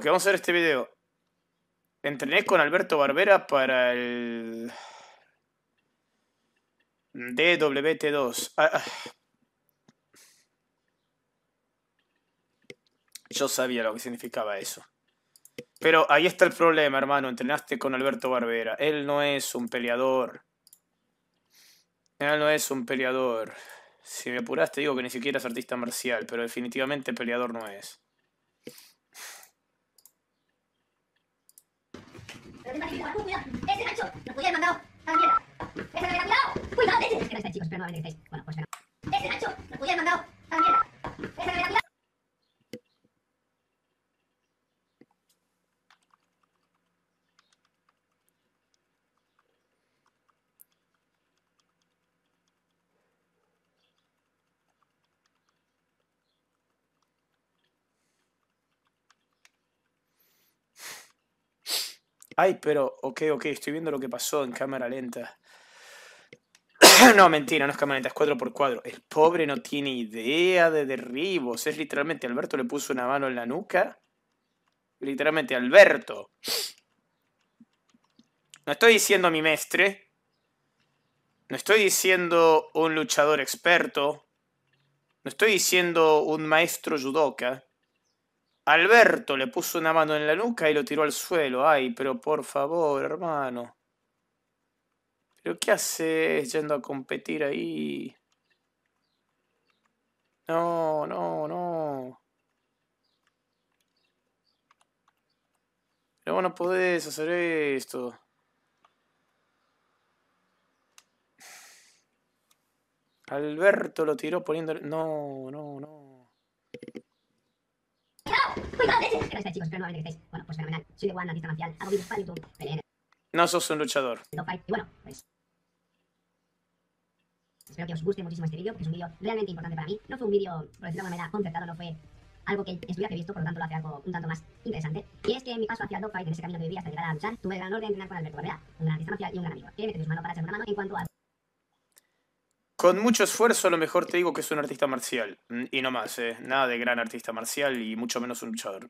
Que vamos a hacer este video. Entrené con Alberto Barbera para el... DWT2. Ah, ah. Yo sabía lo que significaba eso. Pero ahí está el problema, hermano. Entrenaste con Alberto Barbera. Él no es un peleador. Él no es un peleador. Si me apuraste digo que ni siquiera es artista marcial, pero definitivamente peleador no es. Ese macho lo pudiera haber mandado a mierda. Ese cuidado. Cuidado, ese. no Bueno, pues Ese macho lo mandado a mierda. Ay, pero, ok, ok, estoy viendo lo que pasó en cámara lenta. no, mentira, no es cámara lenta, es cuadro por cuadro. El pobre no tiene idea de derribos. Es literalmente Alberto le puso una mano en la nuca. Literalmente, Alberto. No estoy diciendo mi mestre. No estoy diciendo un luchador experto. No estoy diciendo un maestro judoka. Alberto le puso una mano en la nuca y lo tiró al suelo. Ay, pero por favor, hermano. ¿Pero qué haces yendo a competir ahí? No, no, no. Pero vos no podés hacer esto. Alberto lo tiró poniendo... No, no, no. Gracias chicos, espero no que Bueno, pues fenomenal. Soy de One, artista marcial, hago vídeos para YouTube, PLN. No sos un luchador. Y bueno, pues... Espero que os guste muchísimo este vídeo, porque es un vídeo realmente importante para mí. No fue un vídeo, por decirlo de alguna manera, concertado, no fue algo que estuviera previsto, por lo tanto lo hace algo un tanto más interesante. Y es que en mi paso hacia el dogfight, en ese camino de vida hasta llegar a luchar, tuve el gran orden de entrenar con Alberto Barbera, un gran artista marcial y un gran amigo, que me metió su mano para ser una mano en cuanto a... Con mucho esfuerzo, a lo mejor te digo que es un artista marcial. Mm, y no más, eh, nada de gran artista marcial y mucho menos un luchador.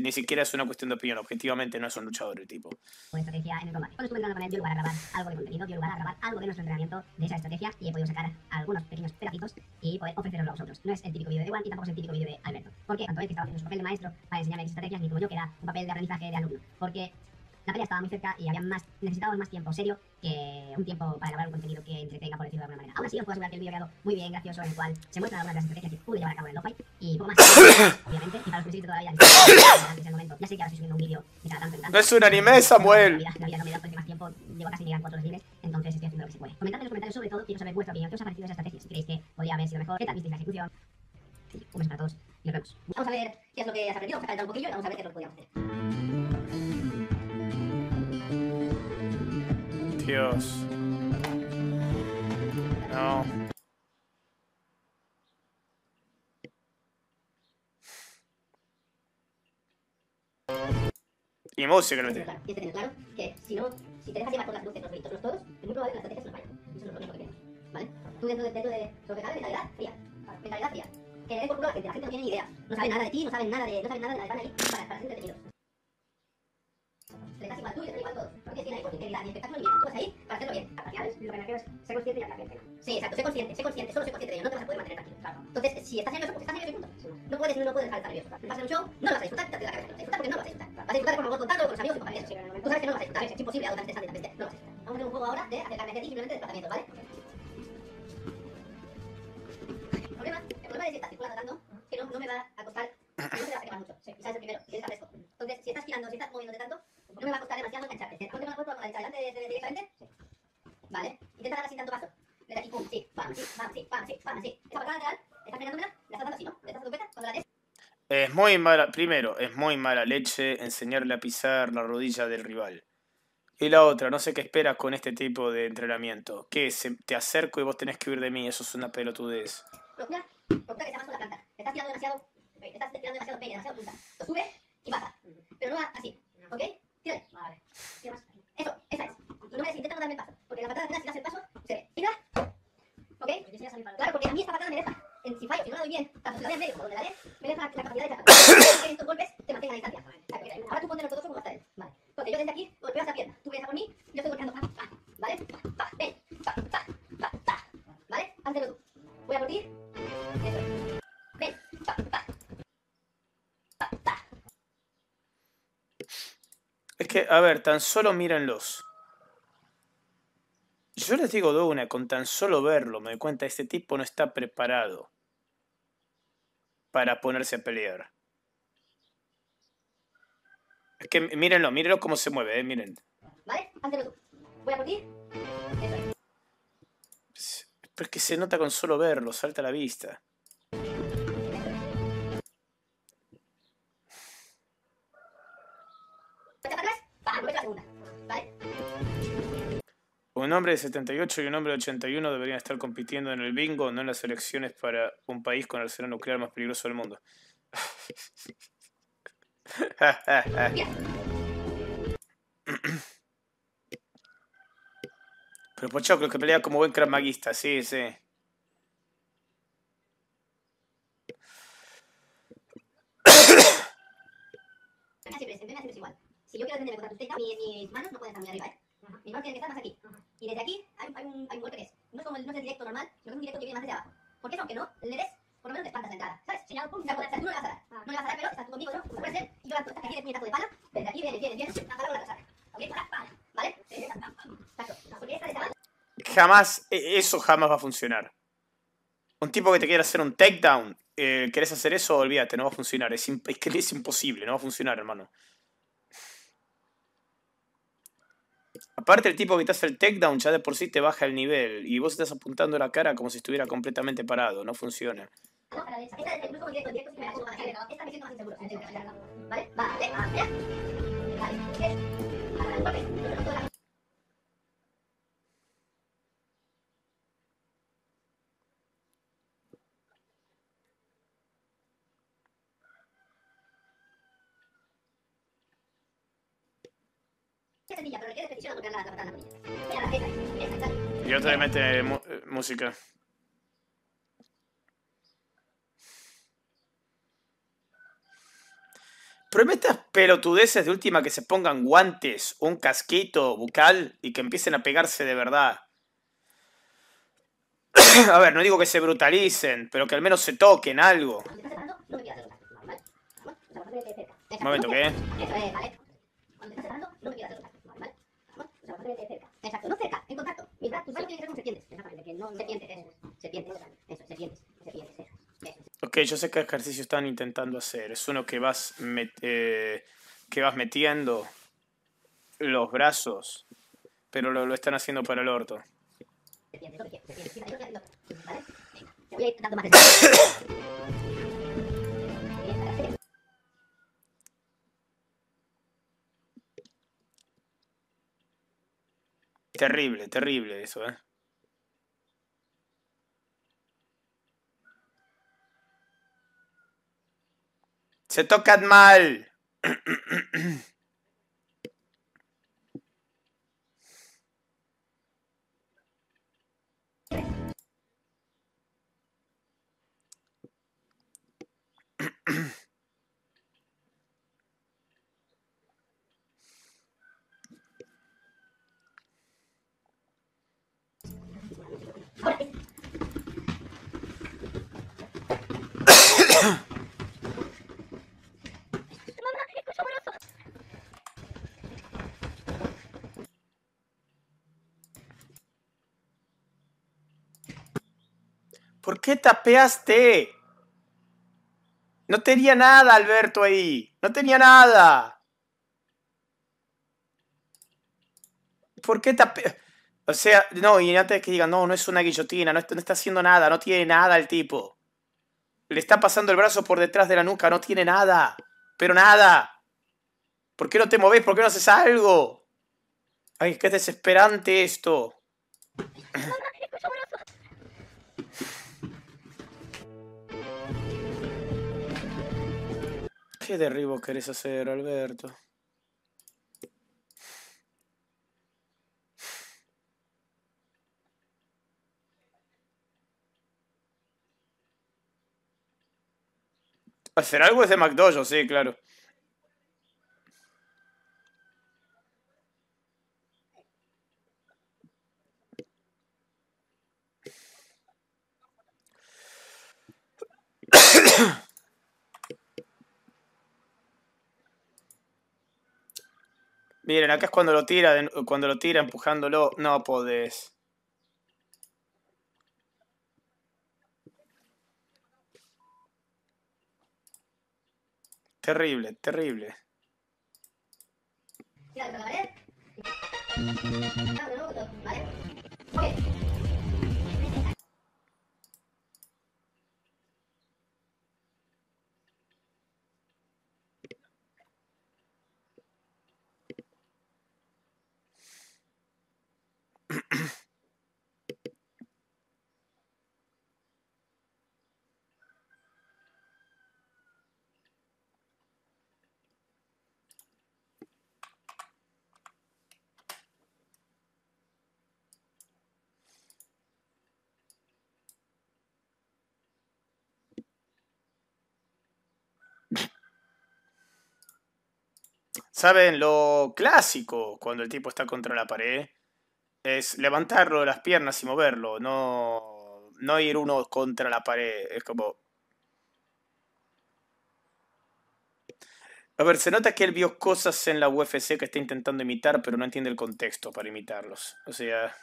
ni siquiera es una cuestión de opinión. Objetivamente no es un luchador el tipo. Con estrategia en el combate. Cuando estuve entrando con él, dio lugar a grabar algo de contenido, dio lugar a grabar algo de nuestro entrenamiento de esa estrategia y he podido sacar algunos pequeños pedacitos y poder ofrecerlo a vosotros. No es el típico vídeo de Juan y tampoco es el típico vídeo de Alberto. Porque tanto él que estaba haciendo su papel de maestro para enseñarme mis estrategias, ni como yo que era un papel de aprendizaje de alumno. Porque la pelea estaba muy cerca y había más, necesitado más tiempo serio que un tiempo para grabar un contenido que entretenga, por decirlo de alguna manera. Aún así, os puedo asegurar que el vídeo ha quedado muy bien, gracioso, en el cual se muestran algunas de las estrategias que pude llevar a cabo en el lo y poco más, obviamente, y para los que todavía en todavía antes momento, ya sé que ahora estoy subiendo un vídeo y cada tanto, en tanto. ¡No es un anime, Samuel! La vida, no me da por más tiempo, llevo casi a cuatro libres, entonces estoy haciendo lo que se puede. Comentadme en los comentarios, sobre todo, quiero saber vuestra opinión, qué os ha parecido esa estrategia, si creéis que podría haber sido mejor, qué tal visteis la ejecución. Un beso para todos y nos vemos. Vamos a ver qué es lo que has aprendido, vamos a un poquillo vamos a ver qué es lo que hacer. Dios. No. Y Mouse que Tienes que tener claro que si no, si te dejas llevar por las luces, los gritos, los todos, es muy probable que las estrategias no vayan. Eso es lo único que queremos. ¿Vale? Tú dentro de, dentro de lo que cabe, mentalidad fría. Mentalidad fría. Que le por culo la gente. La gente no tiene ni idea. No sabe nada de ti, no saben nada de, no saben nada de la que van ahí para, para ser entretenidos. Te das igual tú y te da igual todo. No tienes que ir ahí por tu integridad ni espectáculo ni Tú vas a ir para hacerlo bien. A partir lo que me refiero es ser consciente y la Sí, exacto. Sé consciente, sé consciente. Solo sé consciente de ello. No te vas a poder mantener tranquilo. Claro. Entonces, si estás nervioso, pues estás nervioso y punto. No puedes, no puedes dejar de estar nervioso. Vas a un show, no lo vas a disfrutar, te la cabeza. No lo disfrutar porque no lo vas a disfrutar. Vas a disfrutar con los contactos, con los amigos y con familiares. Tú sabes que no lo vas a disfrutar. Es imposible agotar esta mente. No lo vas a disfrutar. Vamos a hacer un juego ahora de acercarme a ti simplemente de tratamiento, ¿vale? El problema, el problema de si estás circulando tanto, que no, no me va a costar, no te vas a quemar mucho. Sí. Y sabes el primero, tienes que estar fresco. Entonces, si estás girando, si estás moviéndote tanto, no me va a costar demasiado engancharte. ¿eh? Ponte con la foto, con la derecha delante de, de, directamente. Vale. Intenta dar así tanto paso. Desde aquí, pum, sí, pam, sí, pam, sí, pam, sí, pam, sí. Esta patada lateral, estás frenándomela, la estás dando así, ¿no? Le estás dando peta cuando la des. Es muy mala, primero, es muy mala leche enseñarle a pisar la rodilla del rival. Y la otra, no sé qué esperas con este tipo de entrenamiento. Que te acerco y vos tenés que huir de mí, eso es una pelotudez. Procura, procura que se más con la planta. Estás tirando demasiado, estás tirando demasiado peine, demasiado punta. Lo sube y baja. Pero no así, ¿ok? ¿Qué más, eso, esa es, no me des, intenta no darme el paso, porque la patada final si das el paso, se ve, tira, ok, claro, porque a mí esta patada me deja, en, si fallo, si no la doy bien, tanto si la doy en medio como donde la dé, me deja la capacidad de que estos golpes te mantengan a distancia, ahora tú ponte los otros a ver, tan solo mírenlos. Yo les digo de una, con tan solo verlo me doy cuenta, este tipo no está preparado para ponerse a pelear. Es que mírenlo, mírenlo cómo se mueve, eh, miren. Vale, tú. Voy a por es que se nota con solo verlo, salta la vista. Un hombre de 78 y un hombre de 81 deberían estar compitiendo en el bingo, no en las elecciones para un país con el arsenal nuclear más peligroso del mundo. Pero Pocho creo que pelea como buen cramaguista, sí, sí. siempre igual. Si yo quiero tener mi, mis manos no pueden cambiar, arriba, ¿eh? Mi mouse tiene que estar más aquí. Y desde aquí hay, hay, un, hay, un, golpe que es. No es como el, no es directo normal, sino que es un directo que viene más desde abajo. Porque eso, aunque no le des, por lo menos te espantas la entrada. ¿Sabes? Señalado, pum, tú no le vas a dar. Ah. No le vas a pero estás tú conmigo, ¿no? Puede ser. y yo la estás aquí de puñetazo de pala. Desde aquí viene, bien. vienes, a la casa. ¿Ok? Para, para. ¿Vale? Porque Jamás, e, eso jamás va a funcionar. Un tipo que te quiere hacer un takedown, eh, querés hacer eso, olvídate, no va a funcionar. Es, que es imposible, no va a funcionar, hermano. Aparte el tipo que te hace el takedown ya de por sí te baja el nivel y vos estás apuntando la cara como si estuviera completamente parado, no funciona. ¿Vale? Yo te mete eh, música. Pero pelotudeces de última que se pongan guantes, un casquito bucal y que empiecen a pegarse de verdad. a ver, no digo que se brutalicen, pero que al menos se toquen algo. momento, ¿qué? no me de cerca. Exacto, no cerca, en contacto. Mis brazos, tus manos tienen que ser con serpientes. Exactamente, que no, no serpientes, eso es. Serpientes, eso, serpientes, serpientes, eso es. Ok, yo sé qué ejercicio están intentando hacer. Es uno que vas, met eh, que vas metiendo los brazos, pero lo, lo están haciendo para el orto. ¿vale? Venga, voy a ir dando más Terrible, terrible eso, ¿eh? Se tocan mal. ¿Por qué tapeaste? No tenía nada Alberto ahí. No tenía nada. ¿Por qué tapeaste? O sea, no, y antes que digan, no, no es una guillotina, no está, haciendo nada, no tiene nada el tipo. Le está pasando el brazo por detrás de la nuca, no tiene nada. Pero nada. ¿Por qué no te moves? ¿Por qué no haces algo? Ay, es que es desesperante esto. ¿Qué derribos querés hacer, Alberto? Hacer algo es de McDojo, sí, claro. Miren, acá es cuando lo tira, eh, cuando lo tira empujándolo, no podés. Terrible, terrible. ¿Saben? Lo clásico cuando el tipo está contra la pared es levantarlo de las piernas y moverlo, no, ir uno contra la pared. Es como. A ver, se nota que él vio cosas en la UFC que está intentando imitar, pero no entiende el contexto para imitarlos. O sea.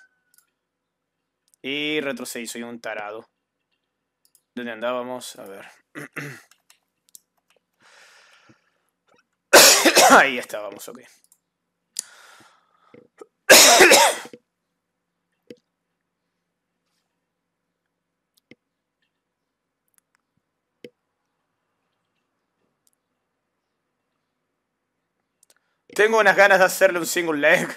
Y retrocedí, soy un tarado. ¿Dónde andábamos? A ver. Ahí estábamos, ok. Tengo unas ganas de hacerle un single leg.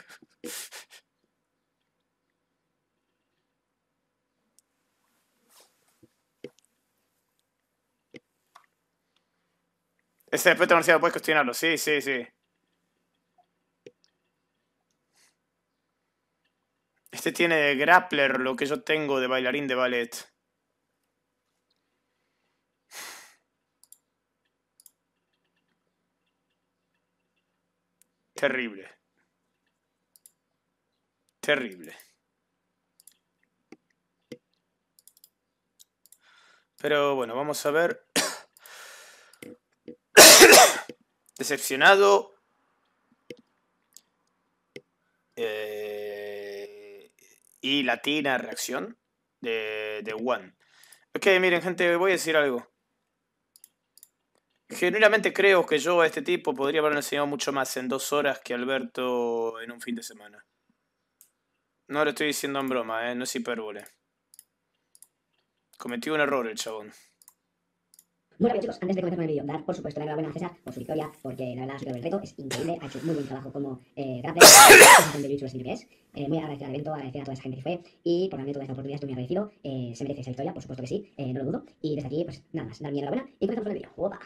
Ese puedes cuestionarlo, sí, sí, sí. Este tiene grappler lo que yo tengo de bailarín de ballet. Terrible. Terrible. Pero bueno, vamos a ver decepcionado, eh, y latina reacción de, One. Ok, miren gente, voy a decir algo. Genuinamente creo que yo a este tipo podría haberme enseñado mucho más en dos horas que Alberto en un fin de semana. No lo estoy diciendo en broma, eh, no es hipérbole. Cometió un error el chabón. Muy rápido chicos, antes de comenzar con el vídeo, dar por supuesto la enhorabuena a César por su victoria, porque la verdad ha sido el reto, es increíble, ha hecho muy buen trabajo como eh, de youtubers que es. Eh, muy agradecido al evento, agradecer a toda esa gente que fue y por darme toda esta oportunidad, estoy muy agradecido, eh, se merece esa victoria, por supuesto que sí, eh, no lo dudo, y desde aquí pues nada más, dar mi enhorabuena y comenzamos con el vídeo, ¡Opa!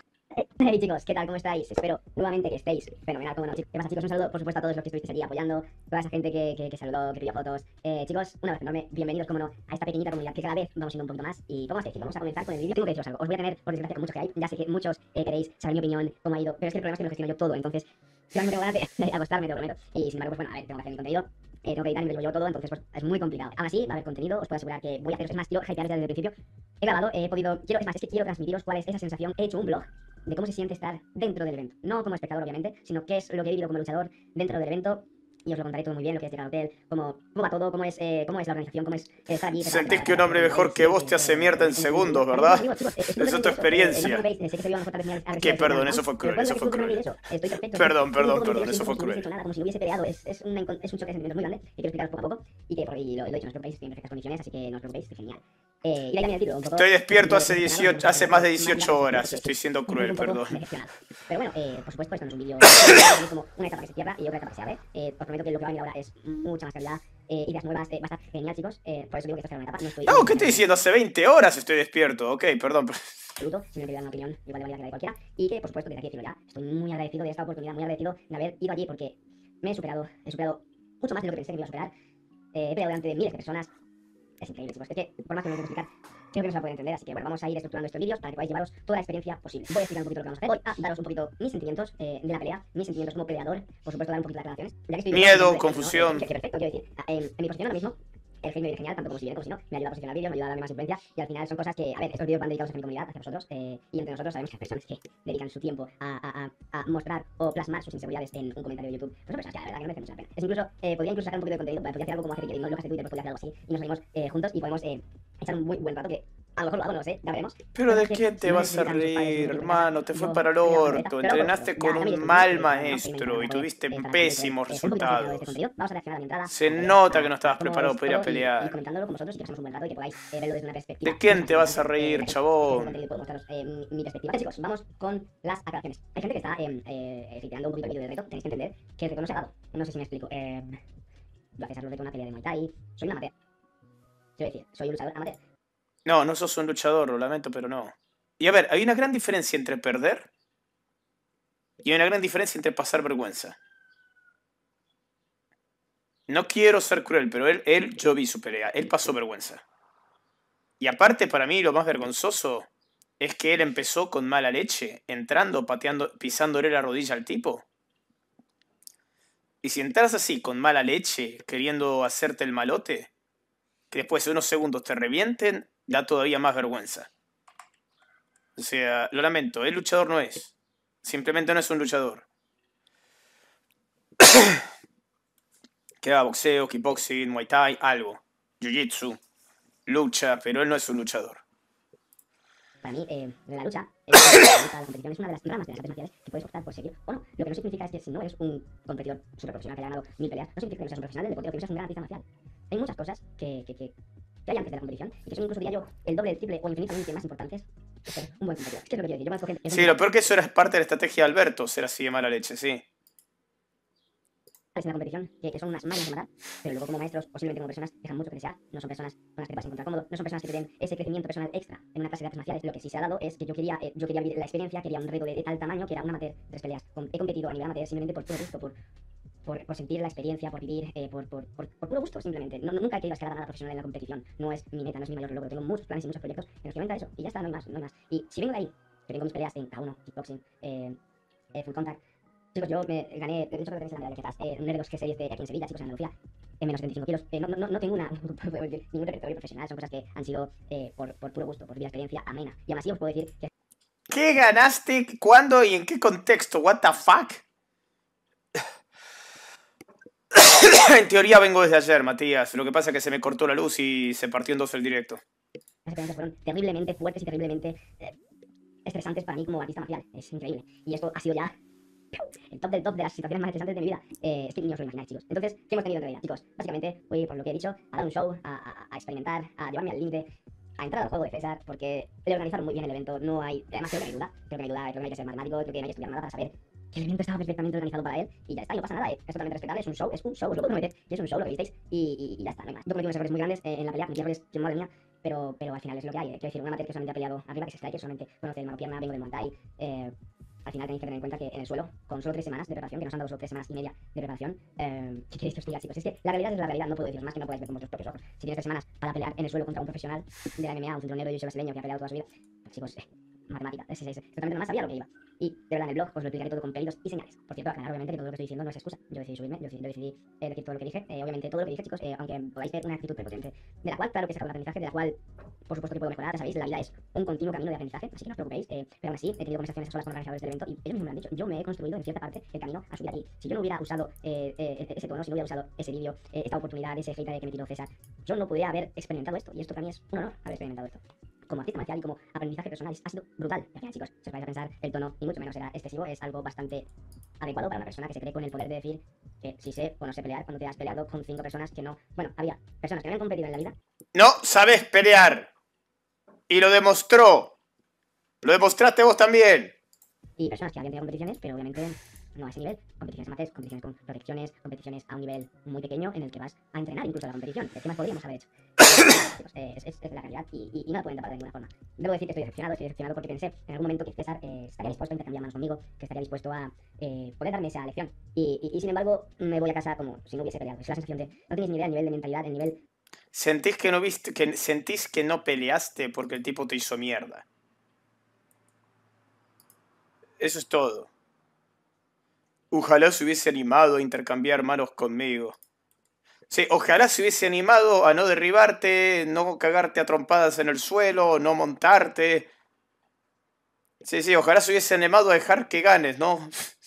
Hey chicos, ¿qué tal? ¿Cómo estáis? Espero nuevamente que estéis fenomenal, como no, ¿Qué pasa chicos? Un saludo, por supuesto, a todos los que estuvisteis aquí apoyando, toda esa gente que, que, que saludó, que pidió fotos. Eh, chicos, una vez enorme, bienvenidos, como no, a esta pequeñita comunidad que cada vez vamos siendo un punto más. Y vamos a decir, vamos a comenzar con el vídeo. Tengo que deciros algo, os voy a tener, por desgracia, con muchos que hay. Ya sé que muchos eh, queréis saber mi opinión, cómo ha ido, pero es que el problema es que lo gestiono yo todo, entonces, si no tengo ganas de, acostarme, te lo prometo. Y sin embargo, pues bueno, a ver, tengo que hacer mi contenido, eh, tengo que editar y me lo llevo todo, entonces pues, es muy complicado. Ahora sí, va a haber contenido, os puedo asegurar que voy a hacer es más, quiero hypearles desde el principio. He grabado, he podido, quiero, es más, es que quiero transmitiros cuál es esa sensación. He hecho un blog de cómo se siente estar dentro del evento. No como espectador, obviamente, sino qué es lo que he vivido como luchador dentro del evento. Y os lo contaré todo muy bien, lo que es llegar al hotel, cómo, cómo va todo, cómo es, eh, cómo es la organización, cómo es eh, estar allí. Sentís que un hombre mejor que vos te hace mierda en segundos, ¿verdad? Eh, es tu experiencia. Que perdón, eso fue cruel, eso fue cruel. Perdón, perdón, perdón, eso fue cruel. Como si hubiese peleado, es un choque de sentimientos muy grande, que quiero explicaros poco a poco, y que por ahí lo he dicho, no os preocupéis, en perfectas condiciones, así que no os preocupéis, genial. Eh, estoy despierto hace, más de 18 horas, estoy siendo cruel, perdón. Pero bueno, eh, por supuesto, esto no es un vídeo como una etapa que se cierra y otra etapa que se abre. Eh, os prometo que lo que va a venir ahora es mucha más calidad, eh, ideas nuevas, eh, va a estar genial, chicos. por eso digo que esta será una etapa. No, estoy no ¿qué estoy diciendo? Hace 20 horas estoy despierto, ok, perdón. Pero... si me una opinión igual de válida que la de cualquiera. Y que, por supuesto, desde aquí decirlo ya, estoy muy agradecido de esta oportunidad, muy agradecido de haber ido allí porque me he superado, he superado mucho más de lo que pensé que me iba a superar. he peleado delante de miles de personas, es increíble, chicos. Es que por más que lo no explicar, creo que no se va entender. Así que bueno, vamos a ir estructurando estos vídeos para que podáis llevaros toda la experiencia posible. Voy a explicar un poquito lo que vamos a hacer. Voy a daros un poquito mis sentimientos eh, de la pelea, mis sentimientos como peleador. Por supuesto, dar un poquito de aclaraciones. Miedo, confusión. perfecto, quiero decir. En, en mi posición ahora mismo, el genio es genial, tanto como si viene como si no. Me ayuda a posicionar vídeos, me ayuda a darme más influencia y al final son cosas que, a ver, estos vídeos van dedicados a mi comunidad, hacia nosotros eh, y entre nosotros sabemos que hay personas que dedican su tiempo a, mostrar o plasmar sus inseguridades en un comentario de YouTube. Pues son personas que la verdad que no merecen mucha pena. Es incluso, eh, podría incluso sacar un poquito de contenido, podría hacer algo como hacer que no hace Twitter, pues podría hacer algo así y nos vemos eh, juntos y podemos eh, echar un muy buen rato que a lo mejor lo hago, no sé, ya veremos. Pero de quién te vas a reír, hermano, te fue para el orto, entrenaste con un mal maestro y tuviste eh, pésimos eh, resultados. Se nota que no estabas preparado para ir a pelear. ¿De quién te vas a reír, chabón? Eh, mi perspectiva, chicos, vamos con las aclaraciones. Hay gente que está editando em, un poquito el vídeo de reto, tenéis que entender que el reto no ha dado. No sé si me explico. Eh, lo haces lo de una pelea de Muay Thai, soy una amateur. Quiero decir, soy un luchador amateur. No, no sos un luchador, lo lamento, pero no. Y a ver, hay una gran diferencia entre perder y hay una gran diferencia entre pasar vergüenza. No quiero ser cruel, pero él, él yo vi su pelea, él pasó vergüenza. Y aparte, para mí, lo más vergonzoso es que él empezó con mala leche, entrando, pateando, pisándole la rodilla al tipo. Y si entras así, con mala leche, queriendo hacerte el malote, que después de unos segundos te revienten, da todavía más vergüenza. O sea, lo lamento, el luchador no es. Simplemente no es un luchador. Queda boxeo, kickboxing, muay thai, algo. Jiu-jitsu, lucha, pero él no es un luchador. Para mí, eh, la lucha, es, la competición es una de las ramas de las artes marciales que puedes optar por seguir Bueno, Lo que no significa es que si no eres un competidor super profesional que haya ganado mil peleas, no significa que no seas un profesional del deporte o que no seas un gran artista marcial. Hay muchas cosas que que hay antes de la competición y que son incluso, diría yo, el doble, el triple o infinitamente más importantes. un buen competidor. Es que es lo que yo Yo gente Sí, lo peor que eso era parte de la estrategia de Alberto, ser así de mala leche, sí. En la competición, que, son unas máquinas de matar, pero luego como maestros, posiblemente como personas, dejan mucho que desear. No son personas con las que vas a encontrar cómodo, no son personas que te den ese crecimiento personal extra en una clase de artes marciales. Lo que sí se ha dado es que yo quería, eh, yo quería vivir la experiencia, quería un reto de, tal tamaño que era una amateur, tres peleas. he competido a nivel amateur simplemente por todo gusto, por por, sentir la experiencia, por vivir, eh, por, por, por, puro gusto, simplemente. No, nunca he querido escalar nada profesional en la competición. No es mi meta, no es mi mayor logro. Tengo muchos planes y muchos proyectos en los que me eso. Y ya está, no hay más, no hay más. Y si vengo de ahí, que tengo mis peleas en K1, kickboxing, eh, eh, full contact. Chicos, yo me gané, de hecho creo que tenéis la medalla que estás, eh, un R2 que se de aquí en Sevilla, chicos, en Andalucía, en menos de 25 kilos. Eh, no, no, no, tengo una, ningún repertorio profesional, son cosas que han sido eh, por, por puro gusto, por vivir experiencia amena. Y además sí os puedo decir que... ¿Qué ganaste? ¿Cuándo y en qué contexto? ¿What the fuck? en teoría vengo desde ayer, Matías. Lo que pasa es que se me cortó la luz y se partió en dos el directo. Las experiencias fueron terriblemente fuertes y terriblemente eh, estresantes para mí como artista marcial. Es increíble. Y esto ha sido ya el top del top de las situaciones más estresantes de mi vida. Eh, es que ni os lo imagináis, chicos. Entonces, ¿qué hemos tenido la vida, Chicos, básicamente voy por lo que he dicho, a dar un show, a, experimentar, a llevarme al límite, a entrar al juego de César, porque le organizaron muy bien el evento. No hay, además creo que hay duda, creo que hay duda, que no hay que ser matemático, creo que no hay que estudiar nada para saber que el evento estaba perfectamente organizado para él y ya está, no pasa nada, eh. es totalmente respetable, es un show, es un show, os lo puedo prometer, y es un show, lo que visteis, y, y, ya está, no hay más. Yo cometí unos errores muy grandes eh, en la pelea, cometí errores que madre mía, pero, pero al final es lo que hay, ¿eh? quiero decir, una amateur que solamente ha peleado arriba, que es que solamente conoce el mano pierna, vengo del montai, eh, al final tenéis que tener en cuenta que en el suelo, con solo tres semanas de preparación, que nos han dado solo tres semanas y media de preparación, eh, si queréis que os diga, chicos, es que la realidad es la realidad, no puedo deciros más que no podáis ver con vuestros propios ojos. Si tienes tres semanas para pelear en el suelo contra un profesional de la MMA, un centro negro y brasileño que ha peleado toda su vida, pues, chicos, eh, matemática, ese, ese, totalmente no nomás sabía lo que iba. Y de verdad en el blog os lo explicaré todo con pedidos y señales. Por cierto, aclarar obviamente que todo lo que estoy diciendo no es excusa. Yo decidí subirme, yo decidí, decidí eh, decir todo lo que dije. Eh, obviamente todo lo que dije, chicos, eh, aunque podáis ver una actitud prepotente, de la cual claro que he sacado aprendizaje, de la cual por supuesto que puedo mejorar, sabéis, la vida es un continuo camino de aprendizaje, así que no os preocupéis. pero aún así he tenido conversaciones solas con organizadores del evento y ellos mismos me han dicho, yo me he construido en cierta parte el camino a subir aquí. Si yo no hubiera usado ese tono, si no hubiera usado ese vídeo, esta oportunidad, ese hate que me tiró César, yo no podría haber experimentado esto. Y esto para mí es un honor haber experimentado esto como artista marcial y como aprendizaje personal ha sido brutal. Y al chicos, si os vais a pensar, el tono, ni mucho menos era excesivo, es algo bastante adecuado para una persona que se cree con el poder de decir que si sé o no sé pelear, cuando te has peleado con cinco personas que no... Bueno, había personas que habían competido en la vida. No sabes pelear. Y lo demostró. Lo demostraste vos también. Y personas que habían tenido competiciones, pero obviamente no a ese nivel. Competiciones mates, competiciones con protecciones, competiciones a un nivel muy pequeño en el que vas a entrenar incluso la competición. ¿Qué más podríamos haber hecho? Eh, es, es, la realidad y, y, y, no pueden tapar de ninguna forma. Debo decir que estoy decepcionado, estoy decepcionado porque pensé en algún momento que César eh, estaría dispuesto a intercambiar manos conmigo, que estaría dispuesto a eh, poder darme esa lección. Y, y, sin embargo, me voy a casa como si no hubiese peleado. Es la sensación de no tienes ni idea del nivel de mentalidad, el nivel. Sentís que no viste, que sentís que no peleaste porque el tipo te hizo mierda. Eso es todo. Ojalá se hubiese animado a intercambiar manos conmigo. Sí, ojalá se hubiese animado a no derribarte, no cagarte a trompadas en el suelo, no montarte. Sí, sí, ojalá se hubiese animado a dejar que ganes, ¿no?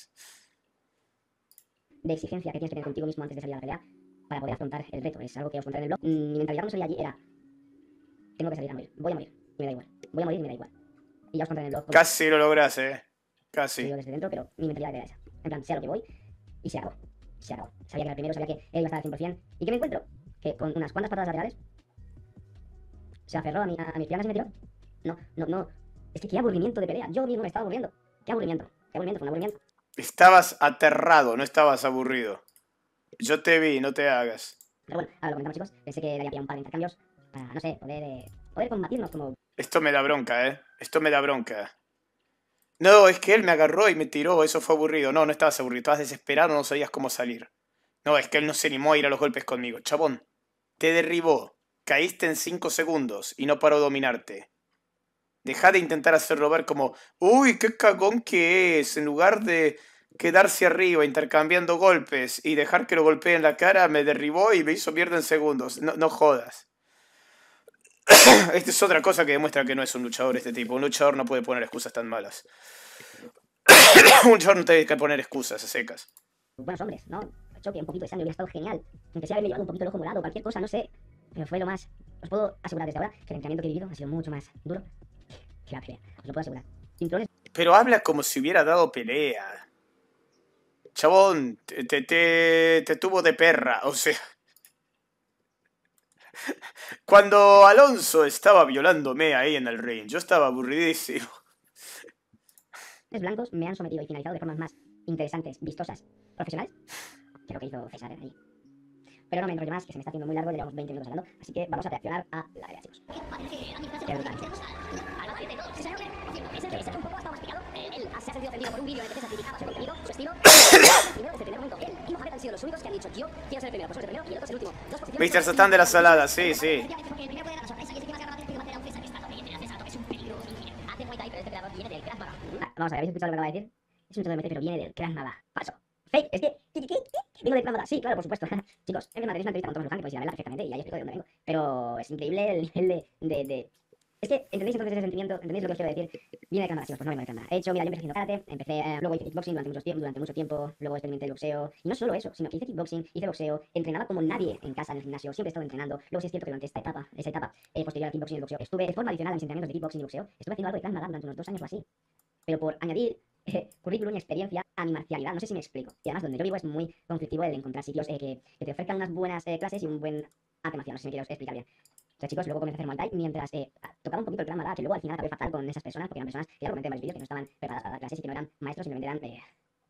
De exigencia que tienes que tener contigo mismo antes de salir a la pelea para poder afrontar el reto. Es algo que os conté en el blog. Mi mentalidad cuando salí allí era: tengo que salir a morir, voy a morir, Y me da igual, voy a morir, y me da igual. Y ya os contaré en el blog. Pues, Casi lo logras, eh. Casi. desde dentro, pero mi mentalidad era esa. En plan, sea lo que voy y se hago se Sabía que era el primero, sabía que él a estaba al 100%. ¿Y qué me encuentro? Que con unas cuantas patadas laterales se aferró a, mi, a, mis piernas y me tiró. No, no, no. Es que qué aburrimiento de pelea. Yo mismo me estaba aburriendo. Qué aburrimiento. Qué aburrimiento, fue aburrimiento. Estabas aterrado, no estabas aburrido. Yo te vi, no te hagas. Pero bueno, ahora lo comentamos, chicos. Pensé que daría un par de intercambios para, no sé, poder, eh, poder combatirnos como... Esto me da bronca, ¿eh? Esto me da bronca. No, es que él me agarró y me tiró, eso fue aburrido. No, no estabas aburrido, estabas desesperado, no sabías cómo salir. No, es que él no se animó a ir a los golpes conmigo. Chabón, te derribó, caíste en 5 segundos y no paró dominarte. Deja de intentar hacerlo ver como, uy, qué cagón que es, en lugar de quedarse arriba intercambiando golpes y dejar que lo golpee en la cara, me derribó y me hizo mierda en segundos. No, no jodas. Esta es otra cosa que demuestra que no es un luchador este tipo. Un luchador no puede poner excusas tan malas. un luchador no tiene que poner excusas a secas. Buenos hombres, ¿no? Choque, un poquito de sangre hubiera estado genial. Aunque sea haberme llevado un poquito el ojo morado, cualquier cosa, no sé. Pero fue lo más... Os puedo asegurar desde ahora que el entrenamiento que he vivido ha sido mucho más duro que la pelea. Os lo puedo asegurar. Cinturones... Pero habla como si hubiera dado pelea. Chabón, te, te, te tuvo de perra, o sea... Cuando Alonso estaba violándome ahí en el ring, yo estaba aburridísimo. Los blancos me han sometido y finalizado de formas más interesantes, vistosas, profesionales que lo que hizo César ahí. Pero no me enrollo más, que se me está haciendo muy largo, llevamos 20 minutos hablando, así que vamos a reaccionar a la pelea, chicos se ha sentido ofendido por un vídeo en el que se criticaba su contenido, su estilo. primero, desde el primer momento, él y Mohamed han sido los únicos que han dicho: Yo quiero ser el primero, pues ser el primero y el otro es el último. Dos posiciones. Mr. de la Salada, sí, sí. Porque el primero puede dar la sorpresa y es que más garrafas que va a tener un César Estado. Y el César es un peligro. Hace Muay pero este pedazo viene del Krav ah, Vamos a ver, ¿habéis escuchado lo que acaba de decir? Es un trato de meter, pero viene del Krasnada. Falso. Fake, es que. ¿Qué, qué, qué? Vengo del Krasnada, sí, claro, por supuesto. Chicos, es que me una entrevista con Thomas Luján, que podéis ir a verla perfectamente y ahí explico de dónde vengo. Pero es increíble el nivel de es que, ¿entendéis entonces ese sentimiento? ¿Entendéis lo que os quiero decir? Viene de Canadá, sí, pues no viene de Canadá. He hecho, mira, yo empecé haciendo karate, empecé, eh, luego hice kickboxing durante mucho, tiempo, durante mucho tiempo, luego experimenté el boxeo. Y no solo eso, sino que hice kickboxing, hice boxeo, entrenaba como nadie en casa, en el gimnasio, siempre he estado entrenando. Luego sí es cierto que durante esta etapa, esa etapa eh, posterior al kickboxing y el boxeo, estuve de forma adicional a mis entrenamientos de kickboxing y boxeo, estuve haciendo algo de Krav durante unos dos años o así. Pero por añadir eh, currículum y experiencia a mi marcialidad. No sé si me explico. Y además, donde yo vivo es muy conflictivo el encontrar sitios eh, que, que, te ofrezcan unas buenas clases y un buen arte No sé si me quiero explicar bien chicos luego comencé a hacer Muay Thai mientras eh, tocaba un poquito el plan que luego al final acabé fatal con esas personas, porque eran personas, que lo comenté en vídeos, que no estaban preparadas para dar clases y que no eran maestros, simplemente eran, eh,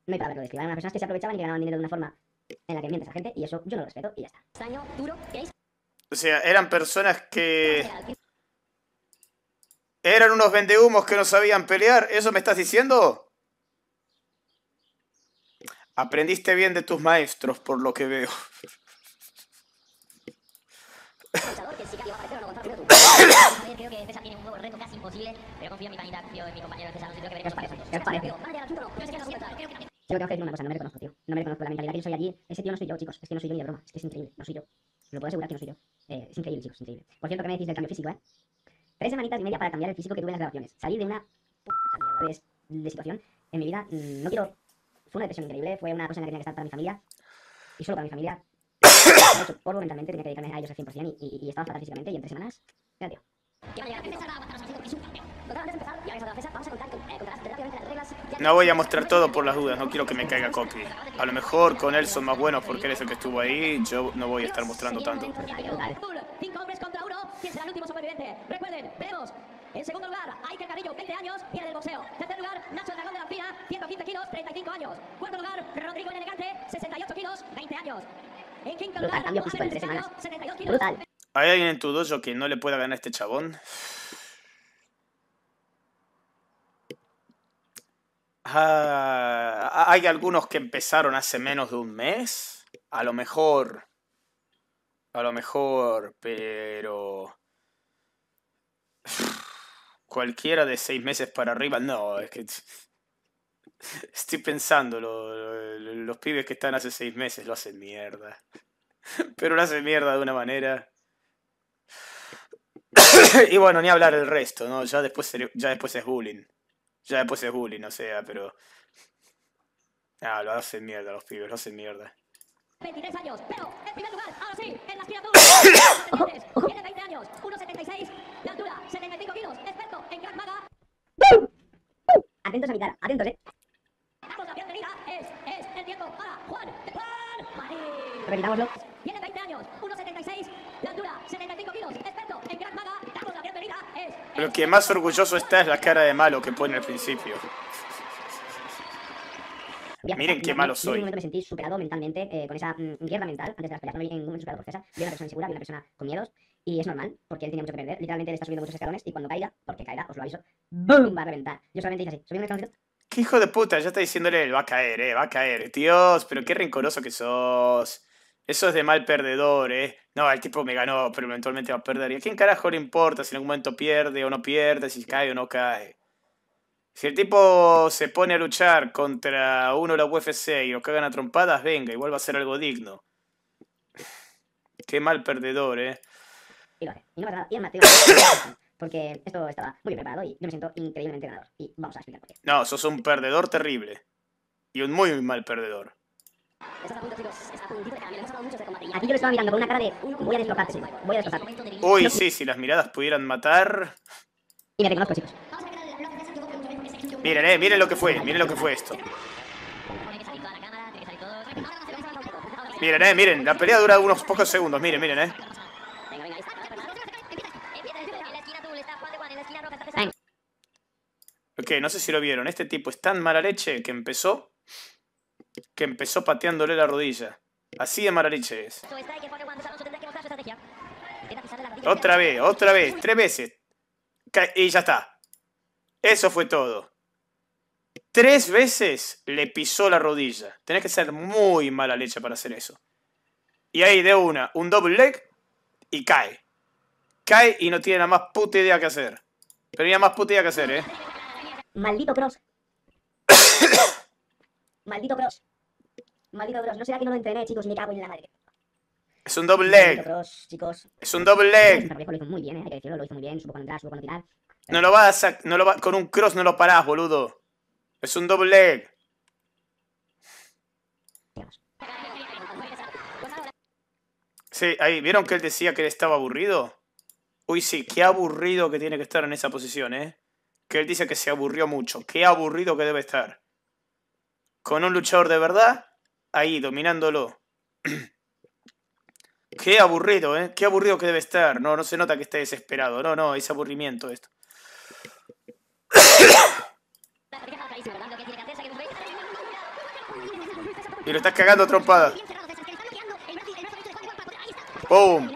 no hay para que describan, eran personas que se aprovechaban y que ganaban dinero de una forma en la que mientes a gente, y eso yo no lo respeto, y ya está. Extraño, duro, O sea, eran personas que... Eran unos vendehumos que no sabían pelear, ¿eso me estás diciendo? Aprendiste bien de tus maestros, por lo que veo creo que César tiene un nuevo reto casi imposible, pero confío en mi panita, confío en mi compañero César, creo que veremos parece. eso. Es parecido. Yo tengo que decir una cosa, no me reconozco, tío. No me reconozco, la mentalidad que yo soy allí, ese tío no soy yo, chicos, es que no soy yo ni de broma, es que es increíble, no soy yo. Lo puedo asegurar que no soy yo. Eh, es increíble, chicos, increíble. Por cierto, ¿qué me decís del cambio físico, eh? Tres semanitas y media para cambiar el físico que tuve en las grabaciones. Salí de una puta de, de situación en mi vida. No quiero... Fue una depresión increíble, fue una cosa en la que tenía que estar para mi familia. Y solo para mi familia he hecho mentalmente, tenía que dedicarme a ellos al 100% y, y, y, estaba fatal físicamente y en tres semanas, ya tío. No voy a mostrar todo por las dudas, no quiero que me caiga copy. A lo mejor con él son más buenos porque él es el que estuvo ahí, yo no voy a estar mostrando tanto. Cinco hombres contra uno, ¿quién será el último sobreviviente? Recuerden, veremos. En segundo lugar, Aike Carrillo, 20 años, viene del boxeo. Tercer lugar, Nacho Dragón de la Fina, 115 kilos, 35 años. Cuarto lugar, Rodrigo Elegante, 68 kilos, 20 años. ¿Hay alguien en tu dojo que no le pueda ganar a este chabón? Ah, hay algunos que empezaron hace menos de un mes. A lo mejor. A lo mejor, pero... Cualquiera de seis meses para arriba. No, es que Estoy pensando, los pibes que están hace seis meses lo hacen mierda. Pero lo hacen mierda de una manera. y bueno, ni hablar del resto, ¿no? Ya después, ya después es bullying. Ya después es bullying, o sea, pero. Ah, lo hacen mierda los pibes, lo hacen mierda. 23 años, pero en primer lugar, ahora sí, en las criaturas. Tiene 20 años, 1,76 de altura, 75 kilos, experto en Krav Maga. Atentos a mi cara, atentos, eh. revisámoslo. Tiene 20 años, 1,76 de altura, 75 kilos, experto en Krav Maga, damos la bienvenida, es... Lo que más orgulloso está es la cara de malo que pone al principio. Miren qué malo soy. En momento me sentí superado mentalmente, eh, con esa mm, guerra mental antes de las peleas. No me vi en ningún momento superado por César. Vi una persona insegura, vi una persona con miedos. Y es normal, porque él tenía mucho que perder. Literalmente él está subiendo muchos escalones y cuando caiga, porque caerá, os lo aviso, ¡boom! Va a reventar. Yo solamente hice así, subiendo un ¿Qué hijo de puta? Ya está diciéndole, va a caer, eh, va a caer. Dios, pero qué rencoroso que sos. Eso es de mal perdedor, ¿eh? No, el tipo me ganó, pero eventualmente va a perder. ¿Y a quién carajo le importa si en algún momento pierde o no pierde, si cae o no cae? Si el tipo se pone a luchar contra uno de la UFC y lo cagan a trompadas, venga, igual va a ser algo digno. Qué mal perdedor, ¿eh? porque esto estaba muy preparado y yo me siento increíblemente ganador. Y vamos a explicar No, sos un perdedor terrible. Y un muy mal perdedor a Aquí yo lo estaba mirando con una cara de. Voy a deslocarte, Voy a deslocarte. Uy, sí, si las miradas pudieran matar. Y me reconozco, chicos. Miren, eh, miren lo que fue, miren lo que fue esto. Miren, eh, miren, la pelea dura unos pocos segundos, miren, miren, eh. Ok, no sé si lo vieron, este tipo es tan mala leche que empezó que empezó pateándole la rodilla. Así de leche es. Otra vez, otra vez, tres veces. Y ya está. Eso fue todo. Tres veces le pisó la rodilla. Tenés que ser muy mala leche para hacer eso. Y ahí de una, un double leg y cae. Cae y no tiene la más puta idea que hacer. Pero ya más puta idea que hacer, eh. Maldito cross. Maldito cross. Maldito bros. no será que no lo entrené, chicos, me cago en la madre. Es un double leg. chicos. Es un double leg. Lo hizo muy bien, eh, lo hizo muy bien, cuando cuando tirar. No lo vas a... No lo con un cross no lo parás, boludo. Es un double leg. Sí, ahí, ¿vieron que él decía que él estaba aburrido? Uy, sí, qué aburrido que tiene que estar en esa posición, ¿eh? Que él dice que se aburrió mucho. Qué aburrido que debe estar. Con un luchador de verdad, ahí dominándolo. Qué aburrido, ¿eh? Qué aburrido que debe estar. No, no se nota que esté desesperado. No, no, es aburrimiento esto. Y lo estás cagando trompada. ¡Boom!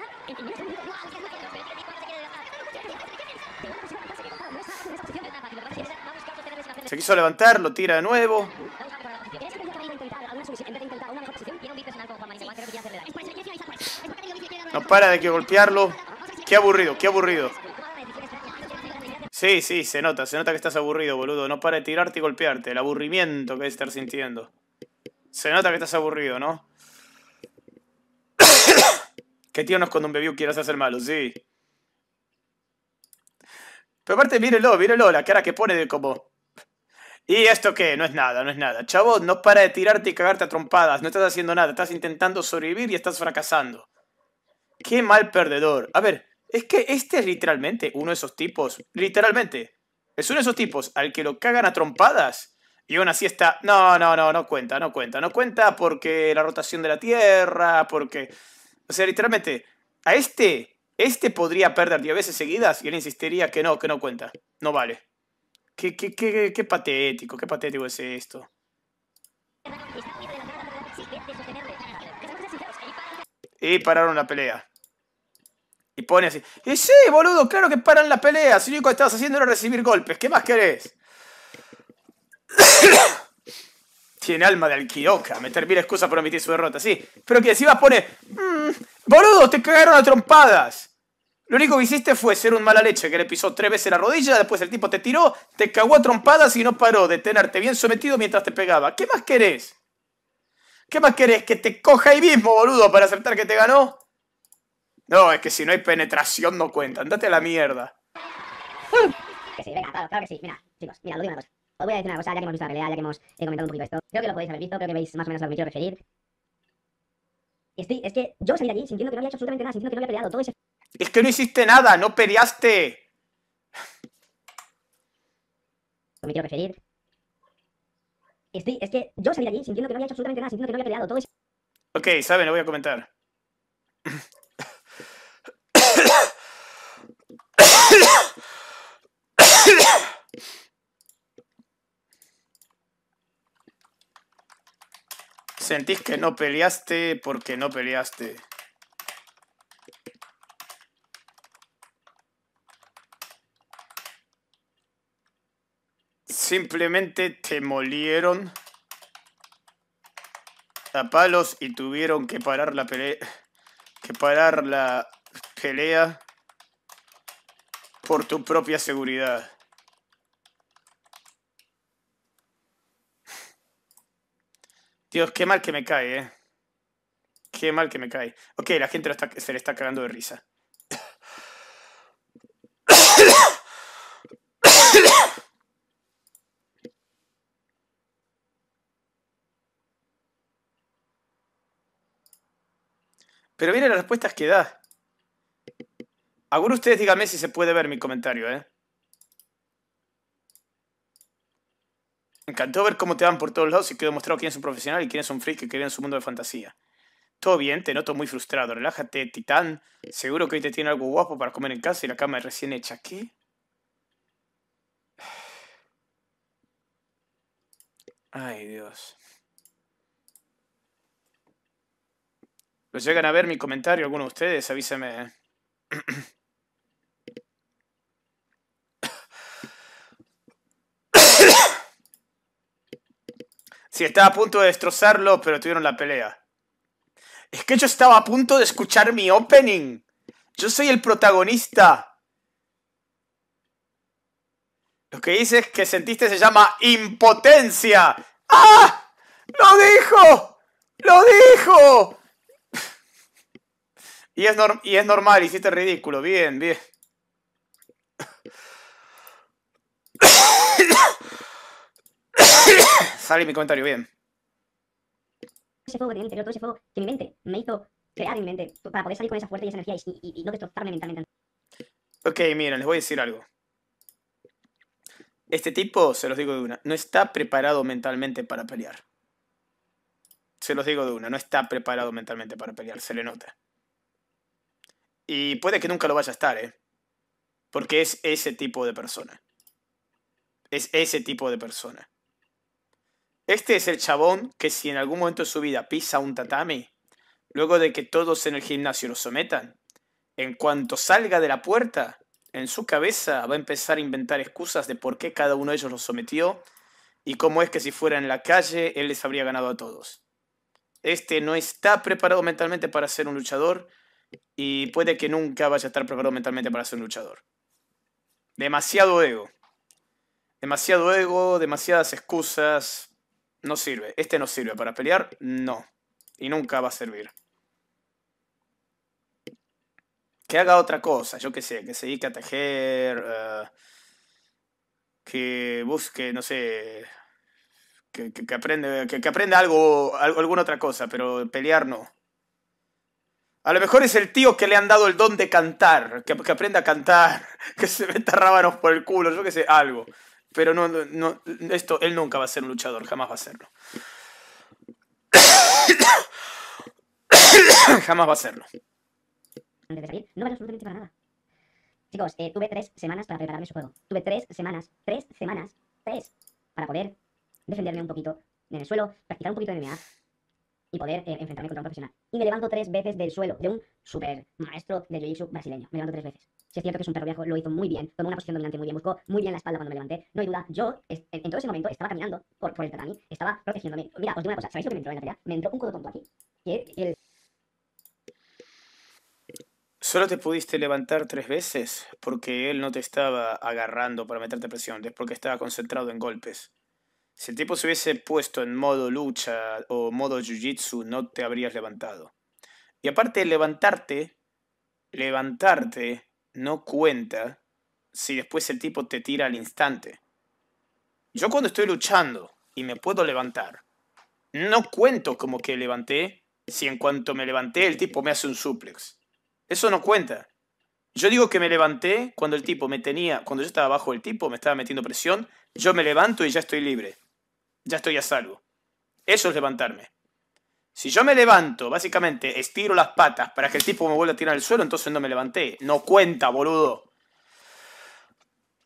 Se quiso levantar, lo tira de nuevo. No para de que golpearlo. Qué aburrido, qué aburrido. Sí, sí, se nota, se nota que estás aburrido, boludo. No para de tirarte y golpearte. El aburrimiento que debes estar sintiendo. Se nota que estás aburrido, ¿no? qué tío no cuando un bebé quieras hacer malo, sí. Pero aparte, mírelo, mírelo, la cara que pone de como... ¿Y esto qué? No es nada, no es nada. Chavo, no para de tirarte y cagarte a trompadas. No estás haciendo nada. Estás intentando sobrevivir y estás fracasando. Qué mal perdedor. A ver, es que este es literalmente uno de esos tipos. Literalmente. Es uno de esos tipos al que lo cagan a trompadas. Y aún así está. No, no, no, no cuenta, no cuenta. No cuenta porque la rotación de la Tierra, porque. O sea, literalmente, a este. Este podría perder 10 veces seguidas y él insistiría que no, que no cuenta. No vale. Qué, qué patético, qué patético es esto. Y pararon la pelea. Y pone así. Y sí, boludo, claro que paran la pelea. Si lo único que estabas haciendo era recibir golpes. ¿Qué más querés? Tiene alma de alquioca. Me termina excusa por omitir su derrota. Sí. Pero que encima pone. poner mm, boludo, te cagaron a trompadas. Lo único que hiciste fue ser un mala leche que le pisó tres veces la rodilla, después el tipo te tiró, te cagó a trompadas y no paró de tenerte bien sometido mientras te pegaba. ¿Qué más querés? ¿Qué más querés? ¿Que te coja ahí mismo, boludo, para aceptar que te ganó? No, es que si no hay penetración no cuenta. Andate a la mierda. Que sí, venga, claro, claro que sí. Mira, chicos, mira, lo digo una cosa. Os voy a decir una cosa, ya que hemos visto la pelea, ya que hemos comentado un poquito esto. Creo que lo podéis haber visto, creo que veis más o menos a lo que quiero referir. estoy, es que yo salí allí sintiendo que no había hecho absolutamente nada, sintiendo que no había peleado todo ese... Es que no hiciste nada, no peleaste. Me quiero referir. Estoy, es que yo salí de allí sintiendo que no había hecho absolutamente nada, sintiendo que no había peleado todo eso. Ok, saben, lo voy a comentar. Sentís que no peleaste porque no peleaste. Simplemente te molieron a palos y tuvieron que parar la pelea. Que parar la pelea por tu propia seguridad. Dios, qué mal que me cae, eh. Qué mal que me cae. Ok, la gente se le está cagando de risa. Pero miren las respuestas que da. Alguno de ustedes díganme si se puede ver mi comentario, ¿eh? encantó ver cómo te van por todos lados y quedó mostrado quién es un profesional y quién es un freak que crea en su mundo de fantasía. Todo bien, te noto muy frustrado. Relájate, titán. Seguro que hoy te tiene algo guapo para comer en casa y la cama es recién hecha. ¿Qué? Ay, Dios. Los llegan a ver mi comentario alguno de ustedes, avíseme. Si estaba a punto de destrozarlo, pero tuvieron la pelea. Es que yo estaba a punto de escuchar mi opening. Yo soy el protagonista. Lo que dices que sentiste se llama impotencia. ¡Ah! ¡Lo dijo! ¡Lo dijo! Y es, norm y es normal, hiciste ridículo. Bien, bien. Sale mi comentario, bien. Ese fuego que todo ese fuego que mi mente me hizo crear en mi mente para poder salir con esa fuerza y esa energía y, y, y no destrozarme mentalmente. Ok, miren, les voy a decir algo. Este tipo, se los digo de una, no está preparado mentalmente para pelear. Se los digo de una, no está preparado mentalmente para pelear, se le nota. Y puede que nunca lo vaya a estar, ¿eh? Porque es ese tipo de persona. Es ese tipo de persona. Este es el chabón que si en algún momento de su vida pisa un tatami, luego de que todos en el gimnasio lo sometan, en cuanto salga de la puerta, en su cabeza va a empezar a inventar excusas de por qué cada uno de ellos lo sometió y cómo es que si fuera en la calle él les habría ganado a todos. Este no está preparado mentalmente para ser un luchador y puede que nunca vaya a estar preparado mentalmente para ser un luchador. Demasiado ego. Demasiado ego, demasiadas excusas. No sirve. Este no sirve para pelear. No. Y nunca va a servir. Que haga otra cosa, yo qué sé, que se dedique a tejer, eh, que busque, no sé, que, aprende, que, aprenda algo, alguna otra cosa, pero pelear no. A lo mejor es el tío que le han dado el don de cantar, que, aprenda a cantar, que se meta rábanos por el culo, yo que sé, algo. Pero no, no, esto, él nunca va a ser un luchador, jamás va a serlo. jamás va a serlo. Antes de salir, no absolutamente para nada. Chicos, eh, tuve tres semanas para prepararme su juego. Tuve tres semanas, tres semanas, tres, para poder defenderme un poquito en el suelo, practicar un poquito de MMA, y poder eh, enfrentarme contra un profesional. Y me levanto tres veces del suelo de un super maestro de jiu-jitsu brasileño. Me levanto tres veces. Si es cierto que es un perro viejo, lo hizo muy bien, tomó una posición dominante muy bien, buscó muy bien la espalda cuando me levanté. No hay duda, yo en, todo ese momento estaba caminando por, el tatami, estaba protegiéndome. Mira, os digo una cosa, ¿sabéis lo que me entró en la pelea? Me entró un codo tonto aquí. Que el... Solo te pudiste levantar tres veces porque él no te estaba agarrando para meterte presión, es porque estaba concentrado en golpes. Si el tipo se hubiese puesto en modo lucha o modo jiu-jitsu, no te habrías levantado. Y aparte de levantarte, levantarte no cuenta si después el tipo te tira al instante. Yo cuando estoy luchando y me puedo levantar, no cuento como que levanté si en cuanto me levanté el tipo me hace un suplex. Eso no cuenta. Yo digo que me levanté cuando el tipo me tenía, cuando yo estaba abajo del tipo, me estaba metiendo presión, yo me levanto y ya estoy libre ya estoy a salvo. Eso es levantarme. Si yo me levanto, básicamente estiro las patas para que el tipo me vuelva a tirar al suelo, entonces no me levanté. No cuenta, boludo.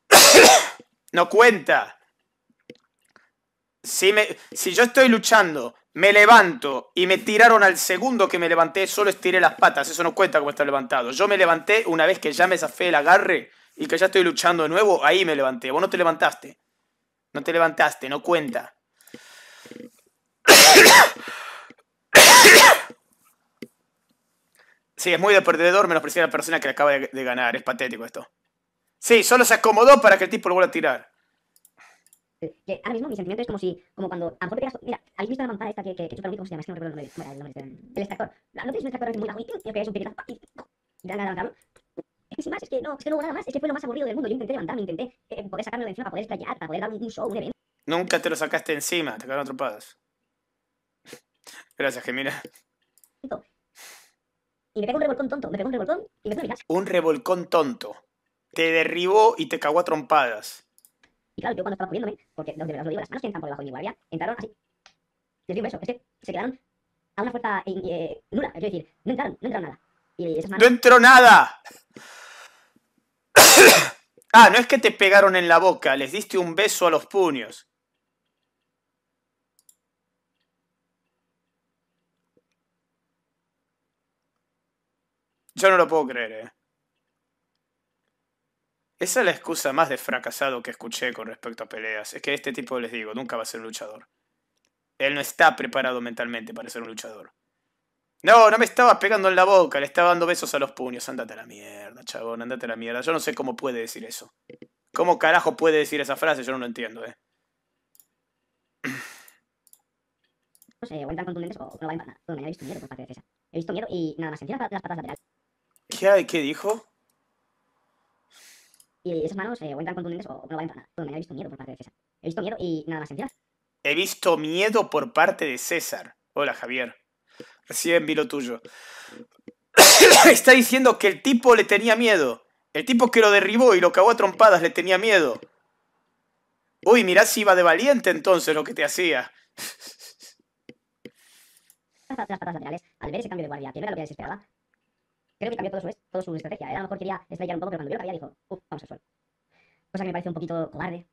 no cuenta. Si, si yo estoy luchando, me levanto y me tiraron al segundo que me levanté, solo estiré las patas. Eso no cuenta como estar levantado. Yo me levanté una vez que ya me zafé el agarre y que ya estoy luchando de nuevo, ahí me levanté. Vos no te levantaste. No te levantaste, no cuenta. Sí, es muy de perdedor, menos a la persona que acaba de, ganar. Es patético esto. Sí, solo se acomodó para que el tipo lo vuelva a tirar. Eh, ahora mismo mi sentimiento es como si, como cuando, a lo mejor mira, ¿habéis visto la pantalla esta que, que, que chupa el que no recuerdo el nombre, el nombre extractor. Ah, ¿No tenéis un extractor muy bajo y que es un piquetazo y, y Es que sin más, es que no, es que no hubo nada más, es que fue lo más aburrido del mundo. Yo intenté levantarme, intenté eh, poder sacarlo, de encima para poder estallar, para poder dar un, un show, un evento. Nunca te lo sacaste encima, te quedaron atropadas. Gracias, Gemina. Y me pegó un revolcón tonto, me pegó un revolcón y me pegó Un revolcón tonto. Te derribó y te cagó a trompadas. Y claro, yo cuando estaba poniéndome, porque donde me lo digo, las manos que entran por debajo de mi guardia, entraron así. Les dio un beso, es que se quedaron a una fuerza eh, eh, nula. es decir, no entraron, no entraron nada. ¡No entró nada! ah, no es que te pegaron en la boca, les diste un beso a los puños. Yo no lo puedo creer, ¿eh? Esa es la excusa más de fracasado que escuché con respecto a peleas. Es que este tipo, les digo, nunca va a ser un luchador. Él no está preparado mentalmente para ser un luchador. No, no me estaba pegando en la boca, le estaba dando besos a los puños. Andate a la mierda, chabón, andate a la mierda. Yo no sé cómo puede decir eso. ¿Cómo carajo puede decir esa frase? Yo no lo entiendo, eh. No o no me he visto miedo He visto miedo y nada más. Encima las patas laterales. ¿Qué, qué dijo? Y esas manos eh, o entran contundentes o, no valen para nada. me he visto miedo por parte de César. He visto miedo y nada más sencillo. He visto miedo por parte de César. Hola, Javier. Recién vi lo tuyo. Está diciendo que el tipo le tenía miedo. El tipo que lo derribó y lo cagó a trompadas le tenía miedo. Uy, mirá si iba de valiente entonces lo que te hacía. Las patas laterales, al ver ese cambio de guardia, que no era lo que desesperaba, creo que cambió todo su, su estrategia. a lo mejor quería slayar un poco, pero cuando vio que había dijo, uff, vamos al suelo. Cosa que me parece un poquito cobarde.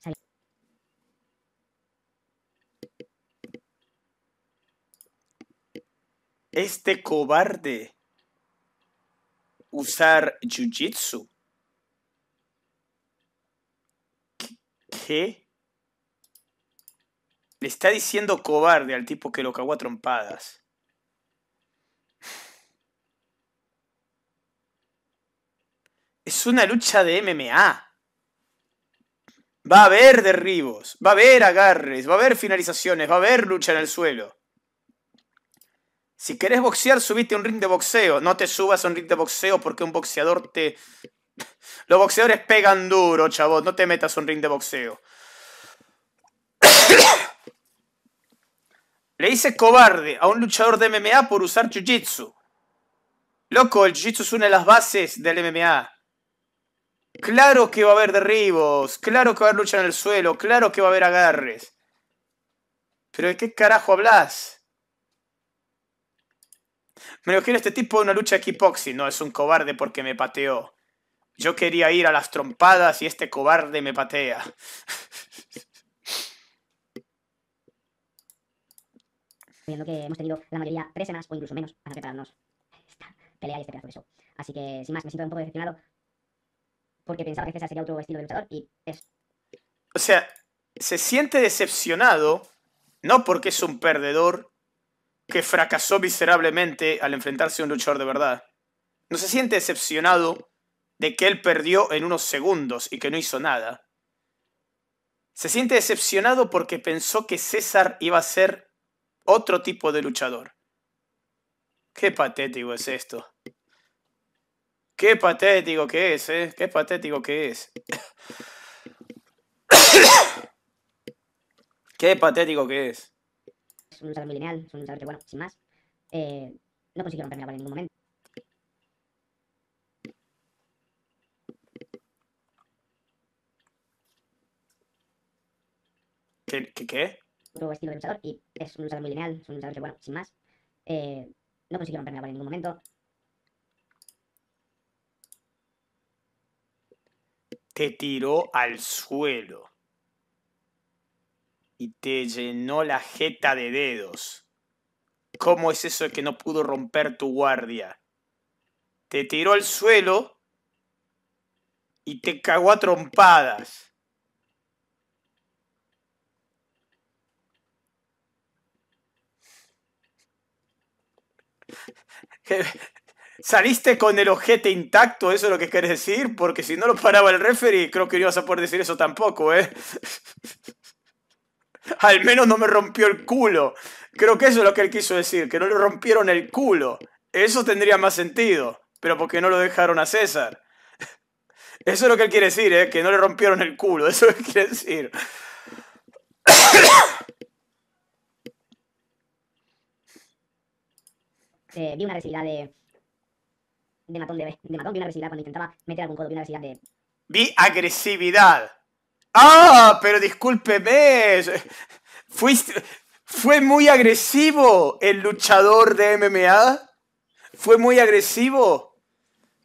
Este cobarde usar jiu-jitsu. ¿Qué? Le está diciendo cobarde al tipo que lo cagó a trompadas. Es una lucha de MMA. Va a haber derribos, va a haber agarres, va a haber finalizaciones, va a haber lucha en el suelo. Si querés boxear, subiste un ring de boxeo. No te subas a un ring de boxeo porque un boxeador te... Los boxeadores pegan duro, chavos. No te metas a un ring de boxeo. Le hice cobarde a un luchador de MMA por usar Jiu-Jitsu. Loco, el Jiu-Jitsu es una de las bases del MMA. Claro que va a haber derribos, claro que va a haber lucha en el suelo, claro que va a haber agarres. Pero ¿de qué carajo hablas? Me imagino este tipo de una lucha de kickboxing. No, es un cobarde porque me pateó. Yo quería ir a las trompadas y este cobarde me patea. Viendo que hemos tenido la mayoría tres semanas o incluso menos para prepararnos esta pelea y este pedazo de show. Así que, sin más, me siento un poco decepcionado porque pensaba que César sería otro estilo de luchador y O sea, se siente decepcionado, no porque es un perdedor que fracasó miserablemente al enfrentarse a un luchador de verdad. No se siente decepcionado de que él perdió en unos segundos y que no hizo nada. Se siente decepcionado porque pensó que César iba a ser otro tipo de luchador. Qué patético es esto. Qué patético que es, ¿eh? Qué patético que es. Qué patético que es. Es un luchador muy lineal, es un luchador que, bueno, sin más, eh, no consiguió romperme la en ningún momento. ¿Qué? ¿Qué? qué? y es un luchador muy lineal, es un luchador que, bueno, sin más, eh, no consiguió romperme la en ningún momento. te tiró al suelo y te llenó la jeta de dedos. ¿Cómo es eso de que no pudo romper tu guardia? Te tiró al suelo y te cagó a trompadas. Saliste con el ojete intacto, eso es lo que querés decir, porque si no lo paraba el referee, creo que no ibas a poder decir eso tampoco, ¿eh? Al menos no me rompió el culo. Creo que eso es lo que él quiso decir, que no le rompieron el culo. Eso tendría más sentido, pero porque no lo dejaron a César. Eso es lo que él quiere decir, ¿eh? que no le rompieron el culo, eso es lo que quiere decir. Eh, vi una de de matón, de, de matón, vi agresividad cuando intentaba meter algún codo, vi una agresividad de... Vi agresividad. Ah, pero discúlpeme. Fuiste... Fue muy agresivo el luchador de MMA. Fue muy agresivo.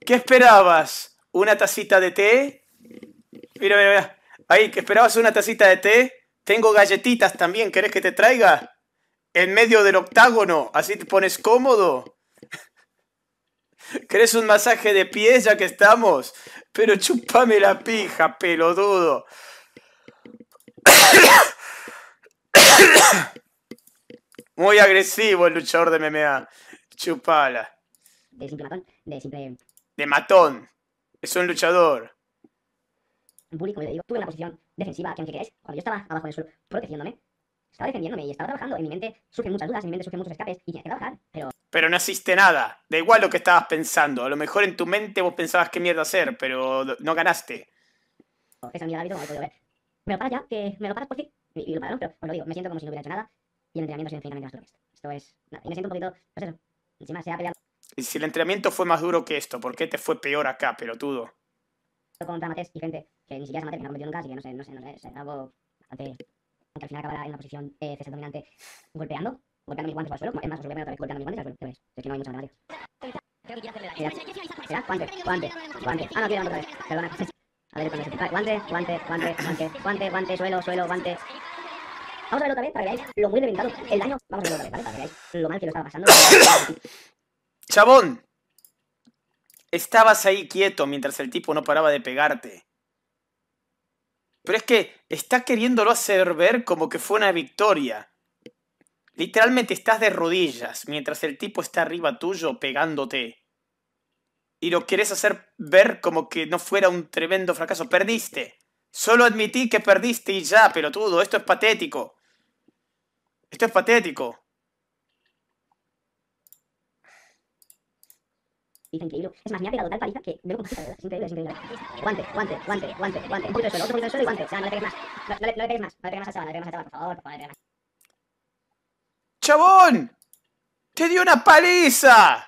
¿Qué esperabas? ¿Una tacita de té? Mira, mira, mira. Ahí, ¿qué esperabas una tacita de té? Tengo galletitas también, ¿querés que te traiga? En medio del octágono, así te pones cómodo. ¿Querés un masaje de pies ya que estamos? Pero chupame la pija, pelodudo. Muy agresivo el luchador de MMA. Chupala. De simple matón. De simple... De matón. Es un luchador. Bully, como yo digo, tuve la posición defensiva que aunque sé Cuando yo estaba abajo del suelo protegiéndome, estaba defendiéndome y estaba trabajando. En mi mente surgen muchas dudas, en mi mente surgen muchos escapes y tienes que trabajar, pero... Pero no hiciste nada. Da igual lo que estabas pensando. A lo mejor en tu mente vos pensabas qué mierda hacer, pero no ganaste. Esa mierda hábito, como he podido ver. Me lo paras ya, que me lo paras por sí. Y, lo pararon, pero os lo digo, me siento como si no hubiera hecho nada. Y el entrenamiento ha sido infinitamente más duro que esto. Esto es... Y me siento un poquito... Pues eso. Encima se ha peleado... Y si el entrenamiento fue más duro que esto, ¿por qué te fue peor acá, pelotudo? Contra Mates y gente que ni siquiera se Matés, que no competido nunca, así que no sé, no sé, no sé, es algo al final acabará en la posición eh, dominante golpeando, golpeando mis guantes al suelo, es más, golpeando mis guantes suelo, pues, es que no hay mucha guante, guante, guante, ah no, otra vez, pues, guante, guante, guante, guante, guante, suelo, suelo, guante. Vamos a otra vez para que lo muy reventado, el daño, vamos a verlo otra vez, Para lo mal que lo estaba pasando. Chabón, estabas ahí quieto mientras el tipo no paraba de pegarte. Pero es que está queriéndolo hacer ver como que fue una victoria. Literalmente estás de rodillas mientras el tipo está arriba tuyo pegándote. Y lo quieres hacer ver como que no fuera un tremendo fracaso. Perdiste. Solo admití que perdiste y ya, pelotudo. Esto es patético. Esto es patético. que increíble. Es más, me ha pegado tal paliza que veo lo Es increíble, es increíble. Guante, guante, guante, guante, guante. Un poquito de suelo, otro poquito de suelo y guante. O sea, no le pegues más. No, no, le, no le pegues más, no le pegues más a chaval, no le pegues más a chaval, por favor, por favor, no le pegues más. ¡Chabón! ¡Te dio una paliza!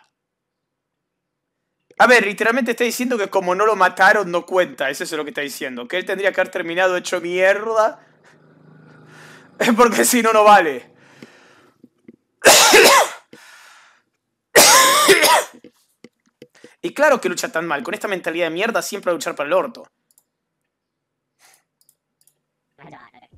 A ver, literalmente está diciendo que como no lo mataron, no cuenta. Eso es lo que está diciendo. Que él tendría que haber terminado hecho mierda. Porque si no, no vale. Y claro que lucha tan mal, con esta mentalidad de mierda siempre va a luchar para el orto.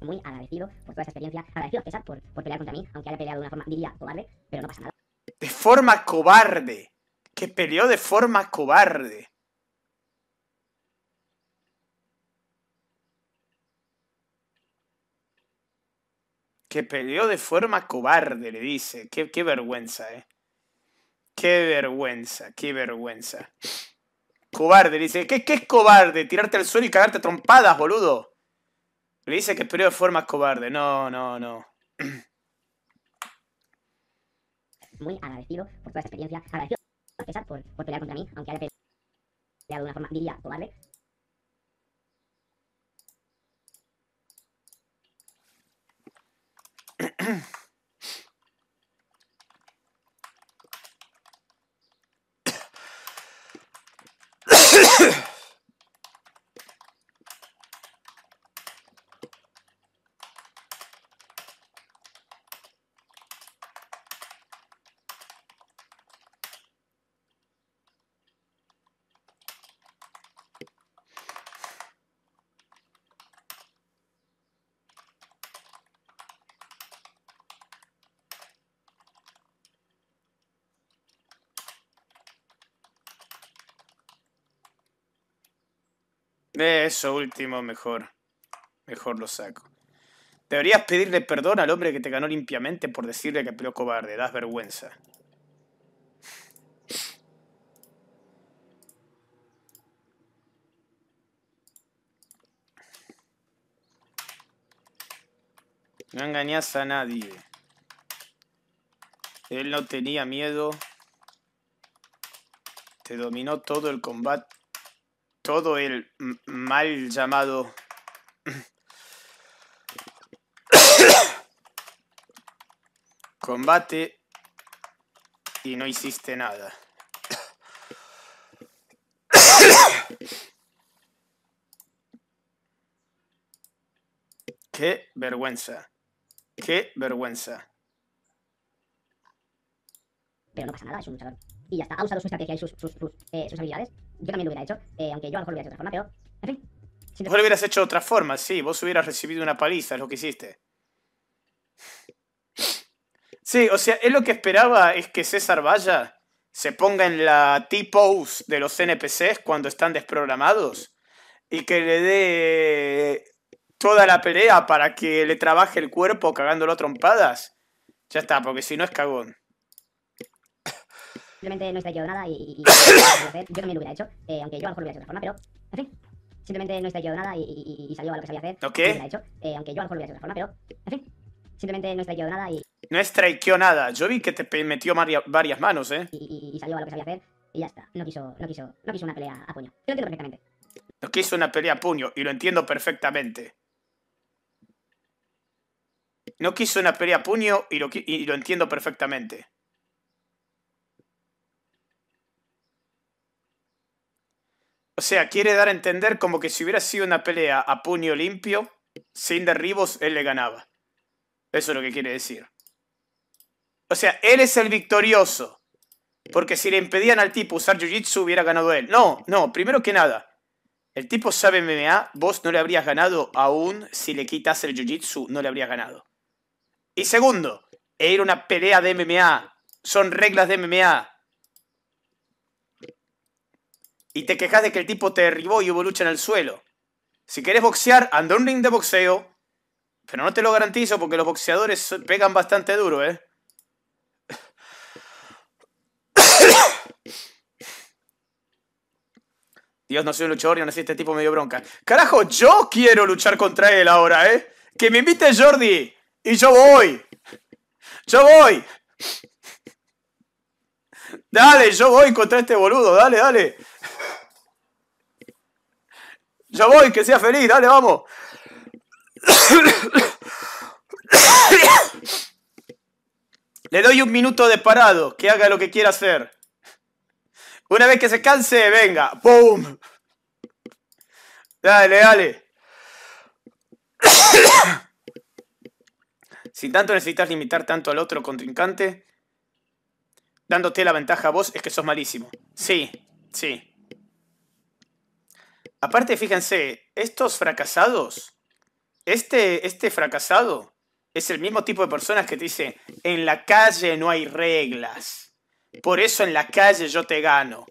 Muy agradecido por toda esa experiencia, agradecido a César por, por pelear contra mí, aunque haya peleado de una forma, diría, cobarde, pero no pasa nada. De forma cobarde. Que peleó de forma cobarde. Que peleó de forma cobarde, le dice. Qué, qué vergüenza, eh. Qué vergüenza, qué vergüenza. Cobarde, le dice, ¿qué, es cobarde? Tirarte al suelo y cagarte trompadas, boludo. Le dice que periodo de forma cobarde. No, no, no. Muy agradecido por toda esta experiencia. Agradecido a por, pelear contra mí, aunque haya peleado de una forma, diría, cobarde. De eso último, mejor. Mejor lo saco. Deberías pedirle perdón al hombre que te ganó limpiamente por decirle que peleó cobarde. Das vergüenza. No engañas a nadie. Él no tenía miedo. Te dominó todo el combate todo el mal llamado... combate y no hiciste nada. Qué vergüenza. Qué vergüenza. Pero no pasa nada, es un luchador. Y ya está, ha usado su estrategia y sus, sus eh, habilidades yo también lo hubiera hecho, eh, aunque yo a lo mejor lo hubiera hecho de otra forma, pero. En fin. hubieras hecho de otra forma, sí. Vos hubieras recibido una paliza, es lo que hiciste. Sí, o sea, es lo que esperaba es que César vaya, se ponga en la T-pose de los NPCs cuando están desprogramados y que le dé toda la pelea para que le trabaje el cuerpo cagándolo a trompadas. Ya está, porque si no es cagón simplemente no he nada y, y, yo también lo hubiera hecho, eh, aunque yo a lo mejor lo hubiera hecho de otra forma, pero, en fin, simplemente no he nada y, y, salió a lo que sabía hacer, okay. lo hubiera hecho, eh, aunque yo a lo mejor lo hubiera hecho de otra forma, pero, en fin, simplemente no he nada y... No strikeó nada, yo vi que te metió varias manos, ¿eh? Y, salió a lo que sabía hacer y ya está, no quiso, no quiso, no quiso una pelea a puño, yo lo entiendo perfectamente. No quiso una pelea a puño y lo entiendo perfectamente. No quiso una pelea a puño y lo, y lo entiendo perfectamente. O sea, quiere dar a entender como que si hubiera sido una pelea a puño limpio, sin derribos, él le ganaba. Eso es lo que quiere decir. O sea, él es el victorioso. Porque si le impedían al tipo usar Jiu-Jitsu, hubiera ganado él. No, no, primero que nada. El tipo sabe MMA, vos no le habrías ganado aún si le quitas el Jiu-Jitsu, no le habrías ganado. Y segundo, era una pelea de MMA. Son reglas de MMA y te quejas de que el tipo te derribó y hubo lucha en el suelo. Si quieres boxear, anda un ring de boxeo, pero no te lo garantizo porque los boxeadores pegan bastante duro, ¿eh? Dios, no soy un luchador y no este tipo medio bronca. Carajo, yo quiero luchar contra él ahora, ¿eh? Que me invite Jordi. Y yo voy. Yo voy. Dale, yo voy contra este boludo. Dale, dale. Yo voy, que sea feliz, dale, vamos. Le doy un minuto de parado, que haga lo que quiera hacer. Una vez que se canse, venga. ¡Boom! Dale, dale. Si tanto necesitas limitar tanto al otro contrincante, dándote la ventaja a vos, es que sos malísimo. Sí, sí. Aparte, fíjense, estos fracasados, este, este fracasado es el mismo tipo de personas que te dice, en la calle no hay reglas, por eso en la calle yo te gano.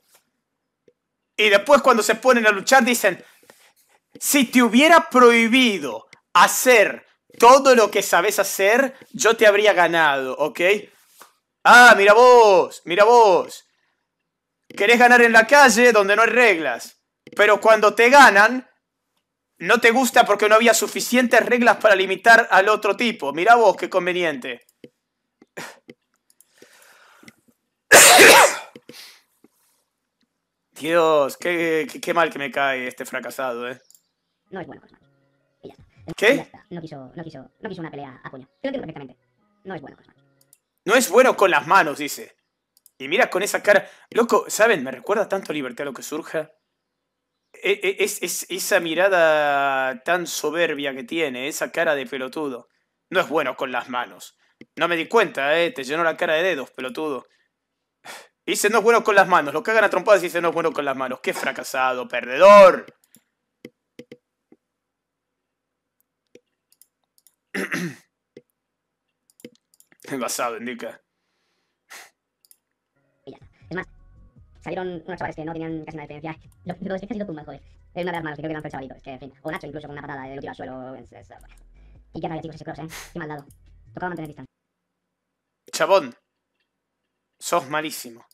Y después cuando se ponen a luchar dicen, si te hubiera prohibido hacer todo lo que sabes hacer, yo te habría ganado, ¿ok? Ah, mira vos, mira vos. Querés ganar en la calle donde no hay reglas. Pero cuando te ganan, no te gusta porque no había suficientes reglas para limitar al otro tipo. Mira vos, qué conveniente. Dios, qué, mal que me cae este fracasado, ¿eh? No es bueno, ¿Qué? No, quiso, una pelea a puño. No es bueno, No es bueno con las manos, dice. Y mira con esa cara. Loco, ¿saben? Me recuerda tanto a Libertad lo que surja. E, e, es, esa mirada tan soberbia que tiene, esa cara de pelotudo. No es bueno con las manos. No me di cuenta, eh, te llenó la cara de dedos, pelotudo. Dice no es bueno con las manos. Lo cagan a trompadas y dice no es bueno con las manos. ¡Qué fracasado, perdedor! Basado, indica. salieron unos chavales que no tenían casi nada de experiencia. Lo peor es que ha sido Pumba, joder. Es una de las manos que creo que lanzó el chavalito. Es que, en fin. O Nacho, incluso con una patada de lo al suelo. Y qué rabia, chicos, ese cross, ¿eh? Qué mal dado. Tocaba mantener distancia. Chabón. Sos malísimo.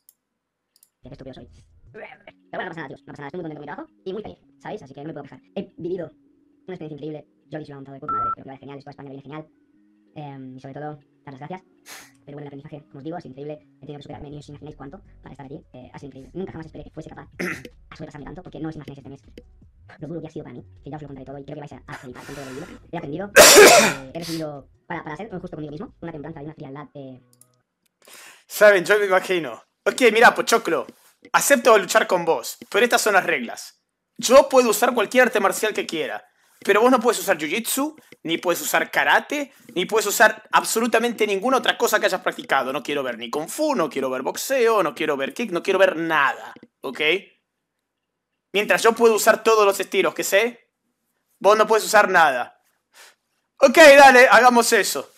Qué estúpido soy. Pero bueno, no pasa nada, tíos. No pasa nada. Estoy muy contento con mi y muy feliz, ¿sabéis? Así que no me puedo quejar. He vivido una experiencia increíble. yo se lo un montado de puta madre. Creo que va genial. Esto a España viene genial. Em, y sobre todo, dar las gracias pero bueno, el aprendizaje, como os digo, ha sido increíble. He tenido que superarme, ni os imagináis cuánto para estar aquí, Eh, ha sido increíble. Nunca jamás esperé que fuese capaz a sobrepasarme tanto, porque no os imagináis este mes lo duro que ha sido para mí, que ya os lo contaré todo y creo que vais a, a flipar con todo lo que He aprendido, eh, he recibido, para, para ser justo conmigo mismo, una templanza y una frialdad. Eh... Saben, yo me imagino. Ok, mira, Pochoclo, acepto luchar con vos, pero estas son las reglas. Yo puedo usar cualquier arte marcial que quiera, pero vos no puedes usar jiu-jitsu, ni puedes usar karate, ni puedes usar absolutamente ninguna otra cosa que hayas practicado. No quiero ver ni kung fu, no quiero ver boxeo, no quiero ver kick, no quiero ver nada, ¿ok? Mientras yo puedo usar todos los estilos que sé, vos no puedes usar nada. Ok, dale, hagamos eso.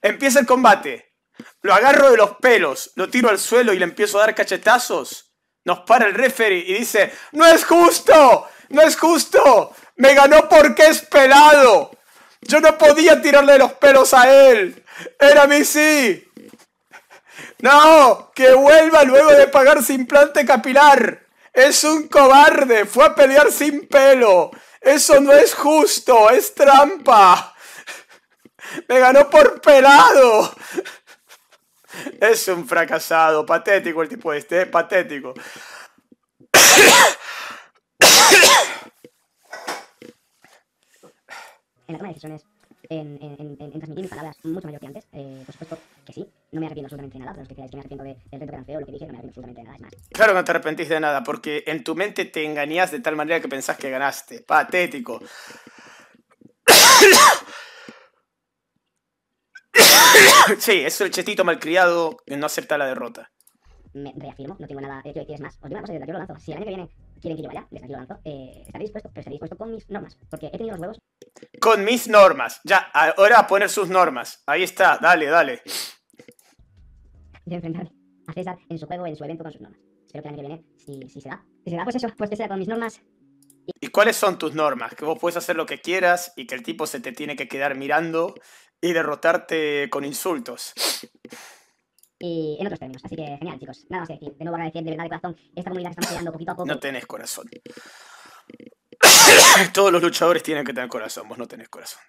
Empieza el combate. Lo agarro de los pelos, lo tiro al suelo y le empiezo a dar cachetazos. Nos para el referee y dice, ¡No es justo! ¡No es justo! Me ganó porque es pelado. Yo no podía tirarle los pelos a él. Era mi sí. No, que vuelva luego de pagar sin implante capilar. Es un cobarde. Fue a pelear sin pelo. Eso no es justo. Es trampa. Me ganó por pelado. Es un fracasado. Patético el tipo este. ¿eh? Patético en la toma de decisiones, en, transmitir mis palabras mucho mayor que antes. Eh, por supuesto que sí, no me arrepiento absolutamente nada, para los que creáis que me arrepiento del reto que lancé o lo que dije, no me arrepiento absolutamente nada, es más. Claro que no te arrepentís de nada, porque en tu mente te engañas de tal manera que pensás que ganaste. Patético. sí, es el chetito malcriado que no acepta la derrota. Me reafirmo, no tengo nada. que es más, os digo una cosa, yo lo lanzo. Si el año que viene quieren que yo vaya, les aquí lo lanzo, eh, estaré dispuesto, pero estaré dispuesto con mis normas, porque he tenido los huevos. Con mis normas, ya, ahora a poner sus normas. Ahí está, dale, dale. De enfrentarme, a César en su juego, en su evento con sus normas. Espero que el año que viene, si, si se da, si se da, pues eso, pues que sea con mis normas. ¿Y cuáles son tus normas? Que vos puedes hacer lo que quieras y que el tipo se te tiene que quedar mirando y derrotarte con insultos y en otros términos. Así que genial, chicos. Nada más que decir. De nuevo agradecer de verdad de corazón esta comunidad que estamos creando poquito a poco. No tenés corazón. Todos los luchadores tienen que tener corazón, vos no tenés corazón.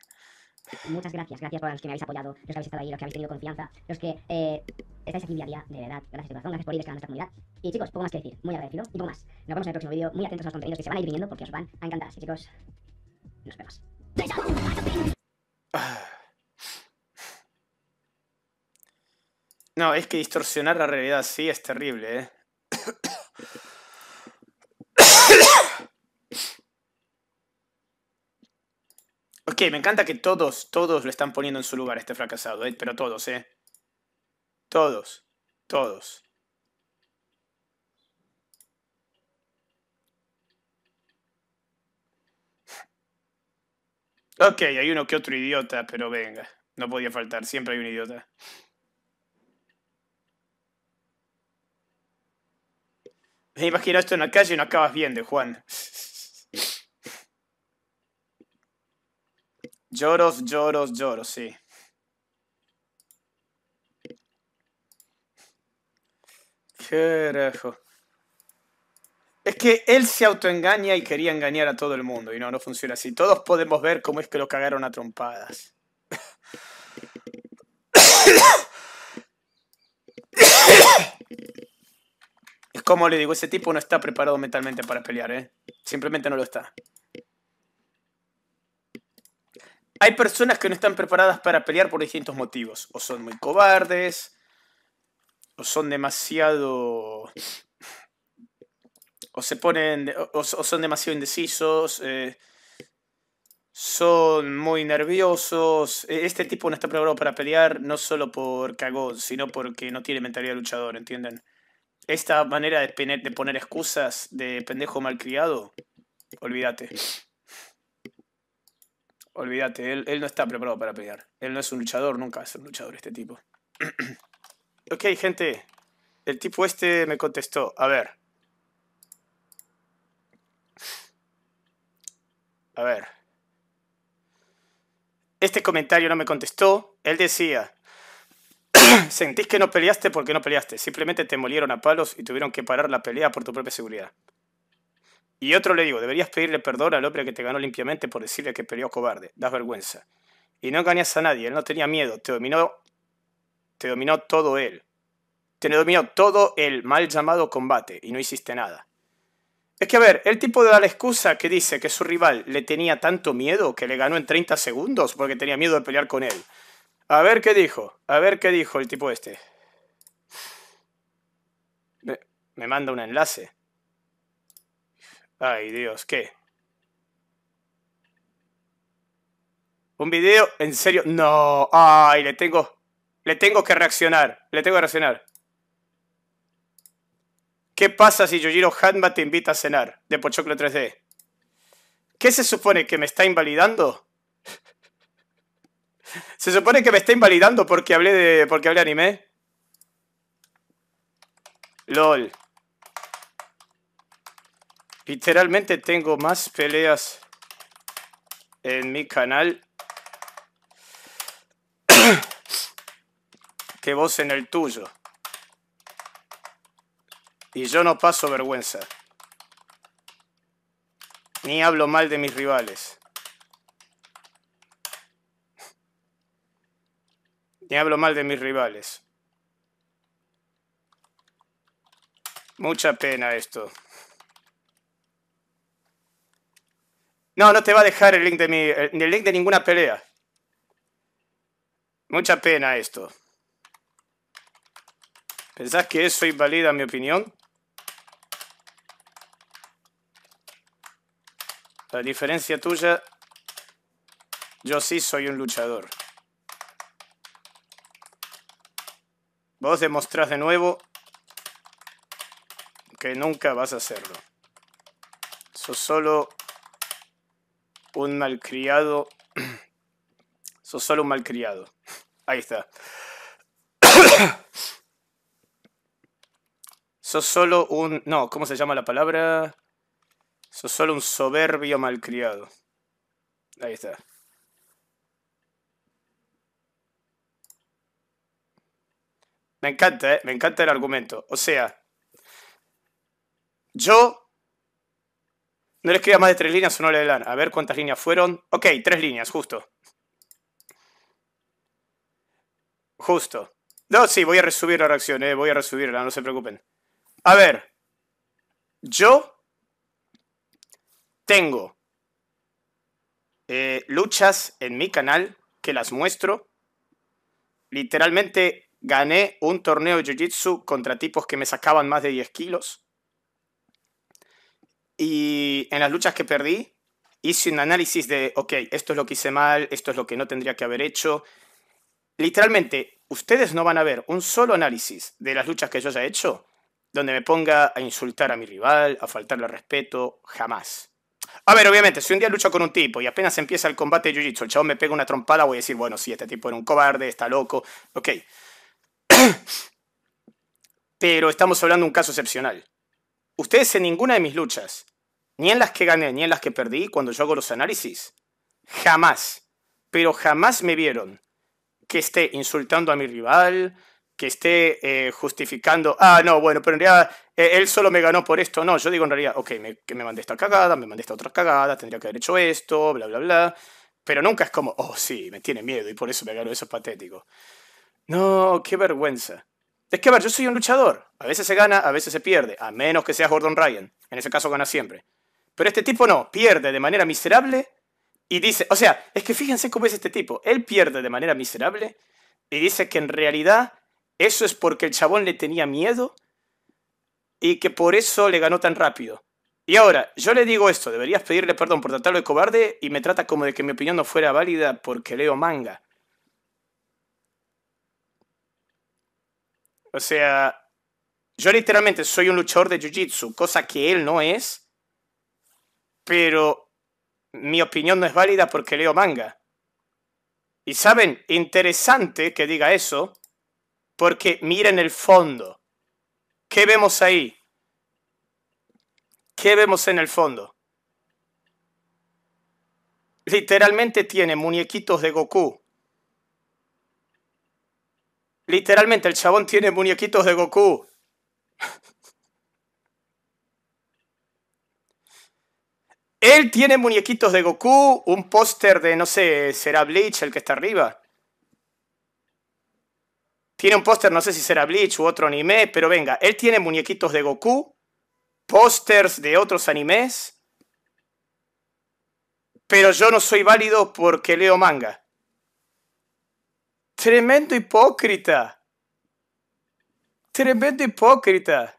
Muchas gracias, gracias por los que me habéis apoyado, los que habéis estado ahí, los que habéis tenido confianza, los que eh, estáis aquí día a día, de verdad, gracias de corazón, gracias por ir a esta comunidad. Y chicos, poco más que decir, muy agradecido y poco más. Nos vemos en el próximo vídeo, muy atentos a los contenidos que se van a ir viniendo porque os van a encantar. Así chicos, nos vemos. Ah. No, es que distorsionar la realidad sí es terrible, ¿eh? ok, me encanta que todos, todos lo están poniendo en su lugar este fracasado, ¿eh? pero todos, ¿eh? Todos, todos. Ok, hay uno que otro idiota, pero venga, no podía faltar, siempre hay un idiota. Me imagino esto en la calle y no acabas viendo, Juan. Lloros, lloros, lloros, sí. Carajo. Es que él se autoengaña y quería engañar a todo el mundo. Y no, no funciona así. Todos podemos ver cómo es que lo cagaron a trompadas. Como le digo? Ese tipo no está preparado mentalmente para pelear, ¿eh? Simplemente no lo está. Hay personas que no están preparadas para pelear por distintos motivos. O son muy cobardes, o son demasiado... O se ponen... O, son demasiado indecisos, eh, son muy nerviosos. E, este tipo no está preparado para pelear no solo por cagón, sino porque no tiene mentalidad de luchador, ¿entienden? esta manera de, poner, excusas de pendejo malcriado, olvídate. Olvídate, él, él, no está preparado para pelear. Él no es un luchador, nunca es un luchador este tipo. ok, gente. El tipo este me contestó. A ver. A ver. Este comentario no me contestó. Él decía, Sentís que no peleaste porque no peleaste, simplemente te molieron a palos y tuvieron que parar la pelea por tu propia seguridad. Y otro le digo, deberías pedirle perdón al hombre que te ganó limpiamente por decirle que peleó cobarde, das vergüenza. Y no engañas a nadie, él no tenía miedo, te dominó, te dominó todo él. Te dominó todo el mal llamado combate y no hiciste nada. Es que a ver, el tipo da la excusa que dice que su rival le tenía tanto miedo que le ganó en 30 segundos porque tenía miedo de pelear con él. A ver qué dijo. A ver qué dijo el tipo este. Me, manda un enlace. Ay, Dios, ¿qué? Un video, en serio. No, ay, le tengo. Le tengo que reaccionar. Le tengo que reaccionar. ¿Qué pasa si Yojiro Hanma te invita a cenar? De Pochoclo 3D. ¿Qué se supone que me está invalidando? Se supone que me está invalidando porque hablé de. porque hablé anime. LOL. Literalmente tengo más peleas en mi canal que vos en el tuyo. Y yo no paso vergüenza. Ni hablo mal de mis rivales. ni hablo mal de mis rivales. Mucha pena esto. No, no te va a dejar el link de mi... Eh, el link de ninguna pelea. Mucha pena esto. ¿Pensás que eso invalida mi opinión? La diferencia tuya... Yo sí soy un luchador. Vos demostrás de nuevo que nunca vas a hacerlo. Sos solo un malcriado. Sos solo un malcriado. Ahí está. Sos solo un... No, ¿cómo se llama la palabra? Sos solo un soberbio malcriado. Ahí está. Me encanta, ¿eh? me encanta el argumento. O sea, yo no le escriba más de tres líneas o no le dan. A ver cuántas líneas fueron. Ok, tres líneas, justo. Justo. No, sí, voy a resubir la reacción, eh, voy a resubirla, no se preocupen. A ver, yo tengo eh, luchas en mi canal que las muestro. Literalmente Gané un torneo de Jiu-Jitsu contra tipos que me sacaban más de 10 kilos. Y en las luchas que perdí, hice un análisis de, ok, esto es lo que hice mal, esto es lo que no tendría que haber hecho. Literalmente, ustedes no van a ver un solo análisis de las luchas que yo haya hecho donde me ponga a insultar a mi rival, a faltarle respeto, jamás. A ver, obviamente, si un día lucho con un tipo y apenas empieza el combate de Jiu-Jitsu, el chabón me pega una trompada, voy a decir, bueno, sí, este tipo era un cobarde, está loco, ok. Pero estamos hablando de un caso excepcional. Ustedes en ninguna de mis luchas, ni en las que gané, ni en las que perdí, cuando yo hago los análisis, jamás, pero jamás me vieron que esté insultando a mi rival, que esté eh, justificando, ah, no, bueno, pero en realidad eh, él solo me ganó por esto. No, yo digo en realidad, ok, me, que me mandé esta cagada, me mandé esta otra cagada, tendría que haber hecho esto, bla, bla, bla. Pero nunca es como, oh, sí, me tiene miedo y por eso me ganó, eso es patético. No, qué vergüenza. Es que, a ver, yo soy un luchador. A veces se gana, a veces se pierde, a menos que sea Gordon Ryan. En ese caso gana siempre. Pero este tipo no, pierde de manera miserable y dice, o sea, es que fíjense cómo es este tipo. Él pierde de manera miserable y dice que en realidad eso es porque el chabón le tenía miedo y que por eso le ganó tan rápido. Y ahora, yo le digo esto, deberías pedirle perdón por tratarlo de cobarde y me trata como de que mi opinión no fuera válida porque leo manga. O sea, yo literalmente soy un luchador de Jiu-Jitsu, cosa que él no es, pero mi opinión no es válida porque leo manga. Y saben, interesante que diga eso, porque miren el fondo. ¿Qué vemos ahí? ¿Qué vemos en el fondo? Literalmente tiene muñequitos de Goku, Literalmente, el chabón tiene muñequitos de Goku. Él tiene muñequitos de Goku, un póster de, no sé, será Bleach el que está arriba. Tiene un póster, no sé si será Bleach u otro anime, pero venga, él tiene muñequitos de Goku, pósters de otros animes, pero yo no soy válido porque leo manga. Tremendo hipócrita. Tremendo hipócrita.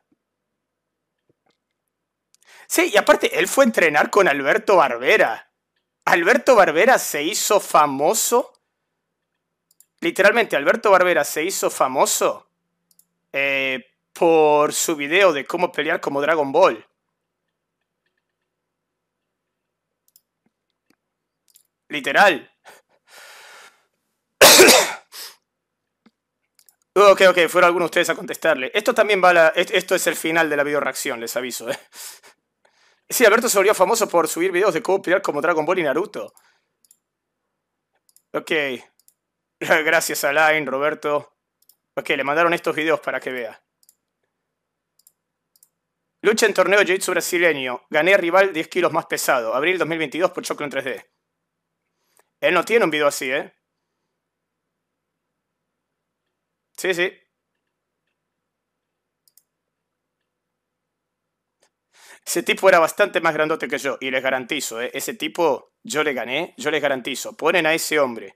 Sí, y aparte, él fue a entrenar con Alberto Barbera. Alberto Barbera se hizo famoso. Literalmente, Alberto Barbera se hizo famoso eh, por su video de cómo pelear como Dragon Ball. Literal. Ok, ok, fueron algunos de ustedes a contestarle. Esto también va a la... Esto es el final de la video les aviso. ¿eh? Sí, Alberto se volvió famoso por subir videos de cómo pelear como Dragon Ball y Naruto. Ok. Gracias Alain, Roberto. Ok, le mandaron estos videos para que vea. Lucha en torneo Jiu-Jitsu brasileño. Gané rival 10 kilos más pesado. Abril 2022 por Choclo en 3D. Él no tiene un video así, ¿eh? Sí, sí. Ese tipo era bastante más grandote que yo, y les garantizo, ¿eh? ese tipo yo le gané, yo les garantizo. Ponen a ese hombre,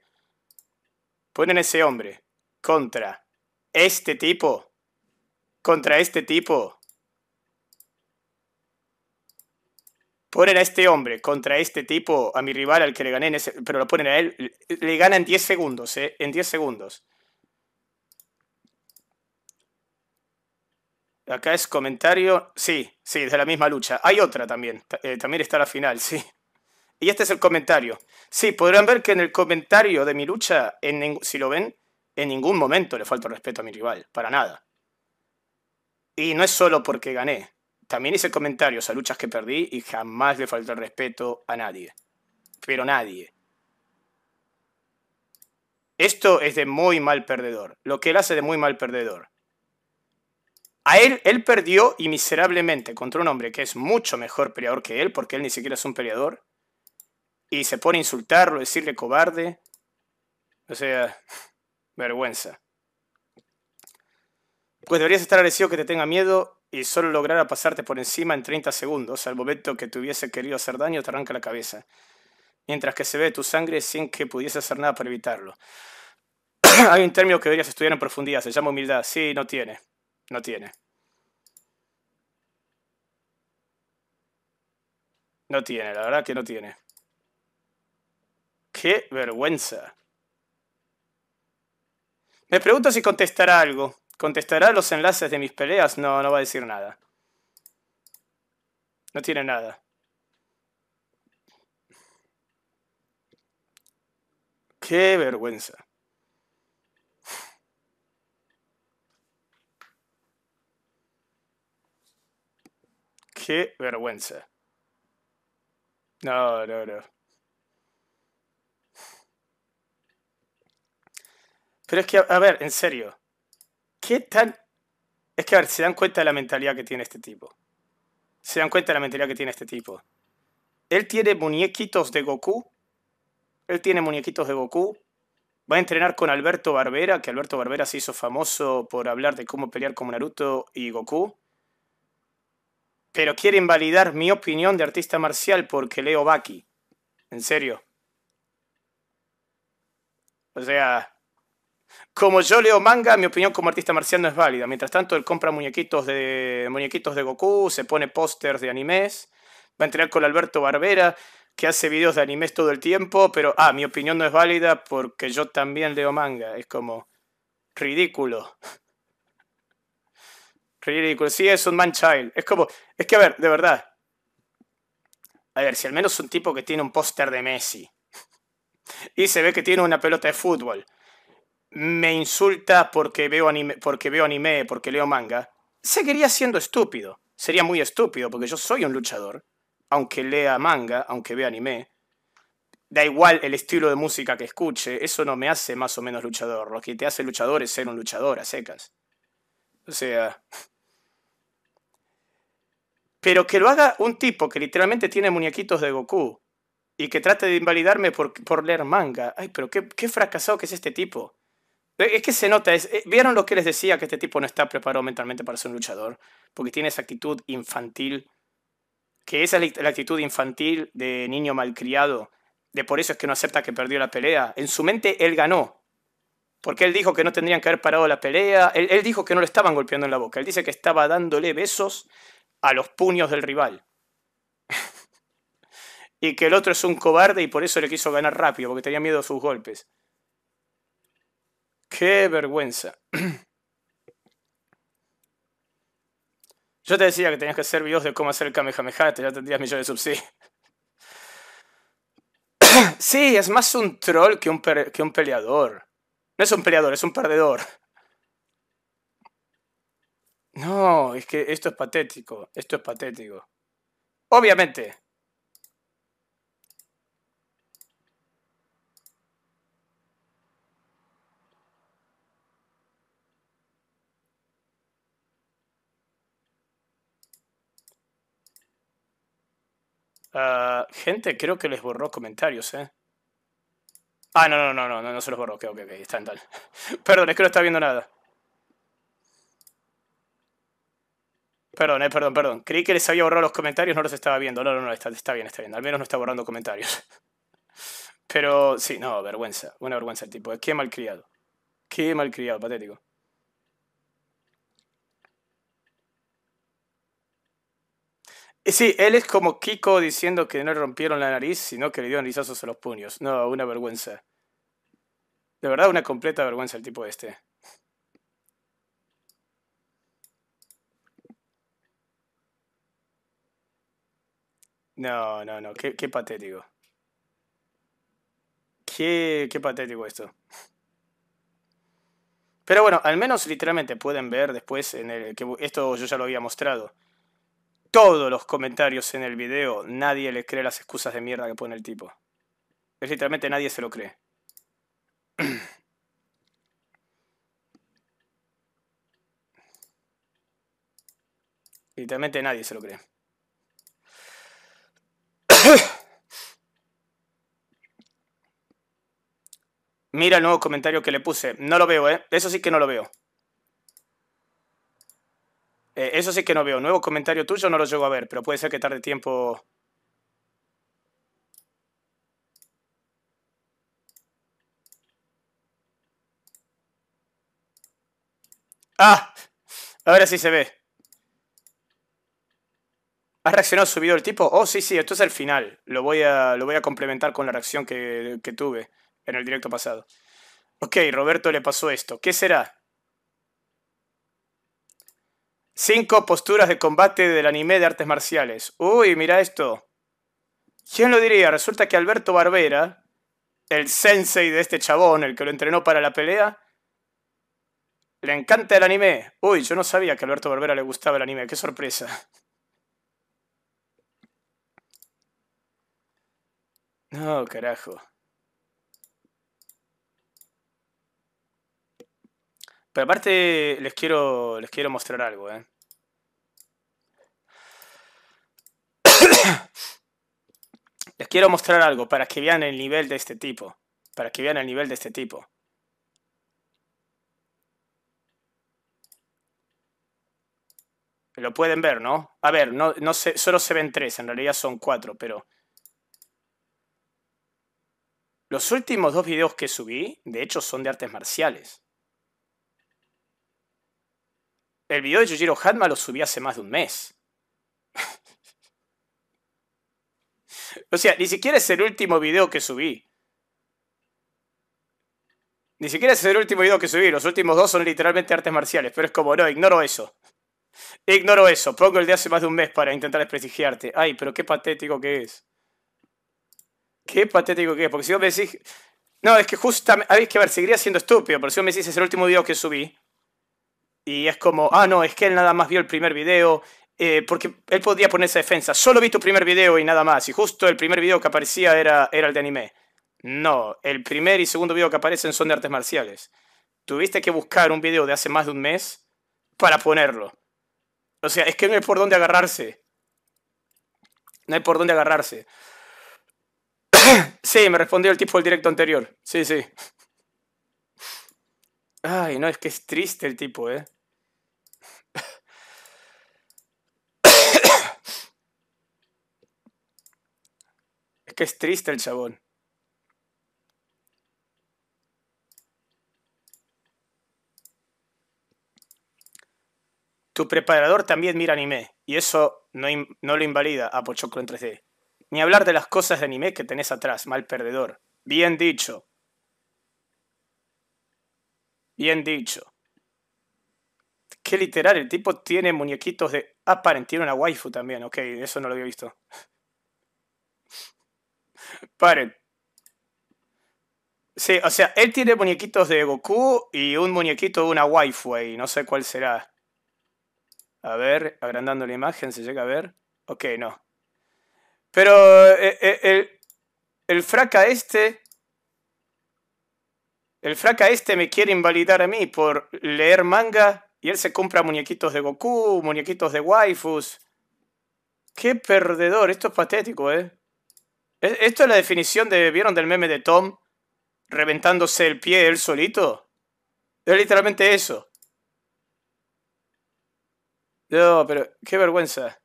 ponen a ese hombre contra este tipo, contra este tipo. Ponen a este hombre contra este tipo, a mi rival al que le gané, en ese, pero lo ponen a él, le gana en 10 segundos, ¿eh? en 10 segundos. Acá es comentario. Sí, sí, de la misma lucha. Hay otra también. Eh, también está la final, sí. Y este es el comentario. Sí, podrán ver que en el comentario de mi lucha, en, si lo ven, en ningún momento le falta respeto a mi rival. Para nada. Y no es solo porque gané. También hice comentarios a luchas que perdí y jamás le falta respeto a nadie. Pero nadie. Esto es de muy mal perdedor. Lo que él hace de muy mal perdedor. A él, él perdió y miserablemente contra un hombre que es mucho mejor peleador que él, porque él ni siquiera es un peleador. Y se pone a insultarlo, decirle cobarde. O sea, vergüenza. Pues deberías estar agradecido que te tenga miedo y solo lograra pasarte por encima en 30 segundos. Al momento que te hubiese querido hacer daño, te arranca la cabeza. Mientras que se ve tu sangre sin que pudiese hacer nada para evitarlo. Hay un término que deberías estudiar en profundidad, se llama humildad. Sí, no tiene. No tiene. No tiene, la verdad que no tiene. ¡Qué vergüenza! Me pregunto si contestará algo. ¿Contestará los enlaces de mis peleas? No, no va a decir nada. No tiene nada. ¡Qué vergüenza! qué vergüenza. No, no, no. Pero es que, a ver, en serio, ¿qué tan... Es que, a ver, se dan cuenta de la mentalidad que tiene este tipo. Se dan cuenta de la mentalidad que tiene este tipo. Él tiene muñequitos de Goku. Él tiene muñequitos de Goku. Va a entrenar con Alberto Barbera, que Alberto Barbera se hizo famoso por hablar de cómo pelear como Naruto y Goku. Pero quiere invalidar mi opinión de artista marcial porque leo Baki. En serio. O sea, como yo leo manga, mi opinión como artista marcial no es válida. Mientras tanto, él compra muñequitos de, muñequitos de Goku, se pone pósters de animes, va a entrenar con Alberto Barbera, que hace videos de animes todo el tiempo, pero, ah, mi opinión no es válida porque yo también leo manga. Es como ridículo. Ridículo. Sí, es un man child. Es como. Es que, a ver, de verdad. A ver, si al menos un tipo que tiene un póster de Messi. y se ve que tiene una pelota de fútbol. Me insulta porque veo anime, porque veo anime, porque leo manga. Seguiría siendo estúpido. Sería muy estúpido porque yo soy un luchador. Aunque lea manga, aunque vea anime. Da igual el estilo de música que escuche, eso no me hace más o menos luchador. Lo que te hace luchador es ser un luchador a secas. O sea, pero que lo haga un tipo que literalmente tiene muñequitos de Goku y que trate de invalidarme por, por leer manga. Ay, pero qué, fracasado que es este tipo. Eh, es que se nota, eh, ¿vieron lo que les decía? Que este tipo no está preparado mentalmente para ser un luchador, porque tiene esa actitud infantil, que esa es la actitud infantil de niño malcriado, de por eso es que no acepta que perdió la pelea. En su mente él ganó, porque él dijo que no tendrían que haber parado la pelea, él, él dijo que no lo estaban golpeando en la boca, él dice que estaba dándole besos a los puños del rival. y que el otro es un cobarde y por eso le quiso ganar rápido, porque tenía miedo a sus golpes. Qué vergüenza. Yo te decía que tenías que hacer videos de cómo hacer el Kamehameha, te ya tendrías millones de subsidios. sí, es más un troll que que un peleador. No es un peleador, es un perdedor. No, es que esto es patético. Esto es patético. Obviamente. Ah, gente, creo que les borró comentarios, ¿eh? Ah, no, no, no, no, no, no se los borró. Ok, ok, ok, está tal. Perdón, es que no está viendo nada. Perdón, eh, perdón, perdón. Creí que les había borrado los comentarios, no los estaba viendo. No, no, no, está, bien, está bien. Al menos no está borrando comentarios. Pero sí, no, vergüenza. Una vergüenza el tipo. Qué malcriado. Qué malcriado, patético. Eh, sí, él es como Kiko diciendo que no le rompieron la nariz, sino que le dieron rizazos a los puños. No, una vergüenza. De verdad, una completa vergüenza el tipo este. No, no, no, qué, patético. Qué, patético esto. Pero bueno, al menos literalmente pueden ver después en el que esto yo ya lo había mostrado. Todos los comentarios en el video, nadie les cree las excusas de mierda que pone el tipo. literalmente nadie se lo cree. literalmente nadie se lo cree. Mira el nuevo comentario que le puse. No lo veo, ¿eh? Eso sí que no lo veo. Eh, eso sí que no veo. Nuevo comentario tuyo no lo llego a ver, pero puede ser que tarde tiempo... ¡Ah! Ahora sí se ve. ¿Has reaccionado subido el tipo? Oh, sí, sí, esto es el final. Lo voy a, lo voy a complementar con la reacción que tuve en el directo pasado. Ok, Roberto le pasó esto. ¿Qué será? Cinco posturas de combate del anime de artes marciales. Uy, mira esto. ¿Quién lo diría? Resulta que Alberto Barbera, el sensei de este chabón, el que lo entrenó para la pelea, le encanta el anime. Uy, yo no sabía que a Alberto Barbera le gustaba el anime. Qué sorpresa. No, carajo. Pero aparte les quiero, les quiero mostrar algo, eh. les quiero mostrar algo para que vean el nivel de este tipo. Para que vean el nivel de este tipo. Lo pueden ver, ¿no? A ver, no, solo se ven tres, en realidad son cuatro, pero... Los últimos dos videos que subí, de hecho, son de artes marciales. El video de Yujiro Hanma lo subí hace más de un mes. o sea, ni siquiera es el último video que subí. Ni siquiera es el último video que subí. Los últimos dos son literalmente artes marciales. Pero es como, no, ignoro eso. Ignoro eso. Pongo el de hace más de un mes para intentar desprestigiarte. Ay, pero qué patético que es. Qué patético que es. Porque si vos me decís... No, es que justamente... Habéis que ver, seguiría siendo estúpido. Pero si vos me decís, es el último video que subí. Y es como, ah, no, es que él nada más vio el primer video, eh, porque él podía ponerse defensa. Solo vi tu primer video y nada más. Y justo el primer video que aparecía era, era el de anime. No, el primer y segundo video que aparecen son de artes marciales. Tuviste que buscar un video de hace más de un mes para ponerlo. O sea, es que no hay por dónde agarrarse. No hay por dónde agarrarse. sí, me respondió el tipo del directo anterior. Sí, sí. Ay, no, es que es triste el tipo, ¿eh? Es que es triste el chabón. Tu preparador también mira anime, y eso no, lo invalida a Pochoclo en 3D. Ni hablar de las cosas de anime que tenés atrás, mal perdedor. Bien dicho. Bien dicho. Qué literal, el tipo tiene muñequitos de... Ah, paren, tiene una waifu también, ok, eso no lo había visto. Paren. Sí, o sea, él tiene muñequitos de Goku y un muñequito de una waifu ahí, no sé cuál será. A ver, agrandando la imagen, se llega a ver. Ok, no. Pero eh, eh, eh, el, el fraca este... El fraca este me quiere invalidar a mí por leer manga y él se compra muñequitos de Goku, muñequitos de waifus. Qué perdedor, esto es patético, ¿eh? ¿E-, esto es la definición de, ¿vieron del meme de Tom? Reventándose el pie él solito. Es literalmente eso. No, pero qué vergüenza.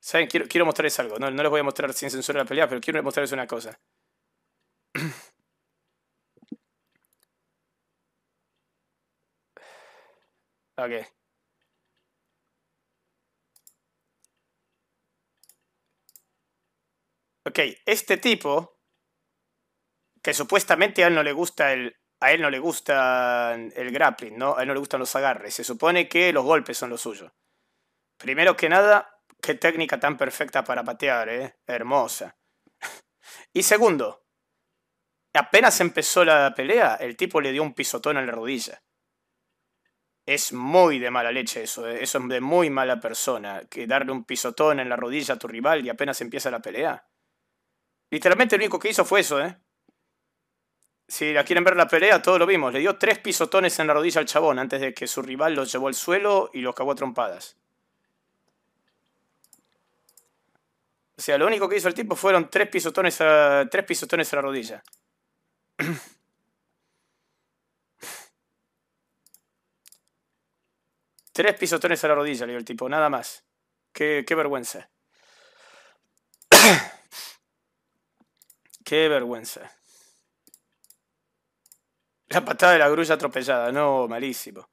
Saben, quiero, quiero mostrarles algo. No, no les voy a mostrar sin censura la pelea, pero quiero mostrarles una cosa. ok. ok, este tipo, que supuestamente a él no le gusta el, a él no le gusta el grappling, ¿no? A él no le gustan los agarres. Se supone que los golpes son los suyos. Primero que nada, qué técnica tan perfecta para patear, ¿eh? Hermosa. y segundo, apenas empezó la pelea, el tipo le dio un pisotón en la rodilla. Es muy de mala leche eso, ¿eh? eso es de muy mala persona, que darle un pisotón en la rodilla a tu rival y apenas empieza la pelea. Literalmente lo único que hizo fue eso, ¿eh? Si la quieren ver la pelea, Todos lo vimos. Le dio tres pisotones en la rodilla al chabón antes de que su rival lo llevó al suelo y lo cagó a trompadas. O sea, lo único que hizo el tipo fueron tres pisotones a, tres pisotones la rodilla. tres pisotones a la rodilla, le dio el tipo, nada más. qué, qué vergüenza. Qué vergüenza. La patada de la grulla atropellada. No, malísimo.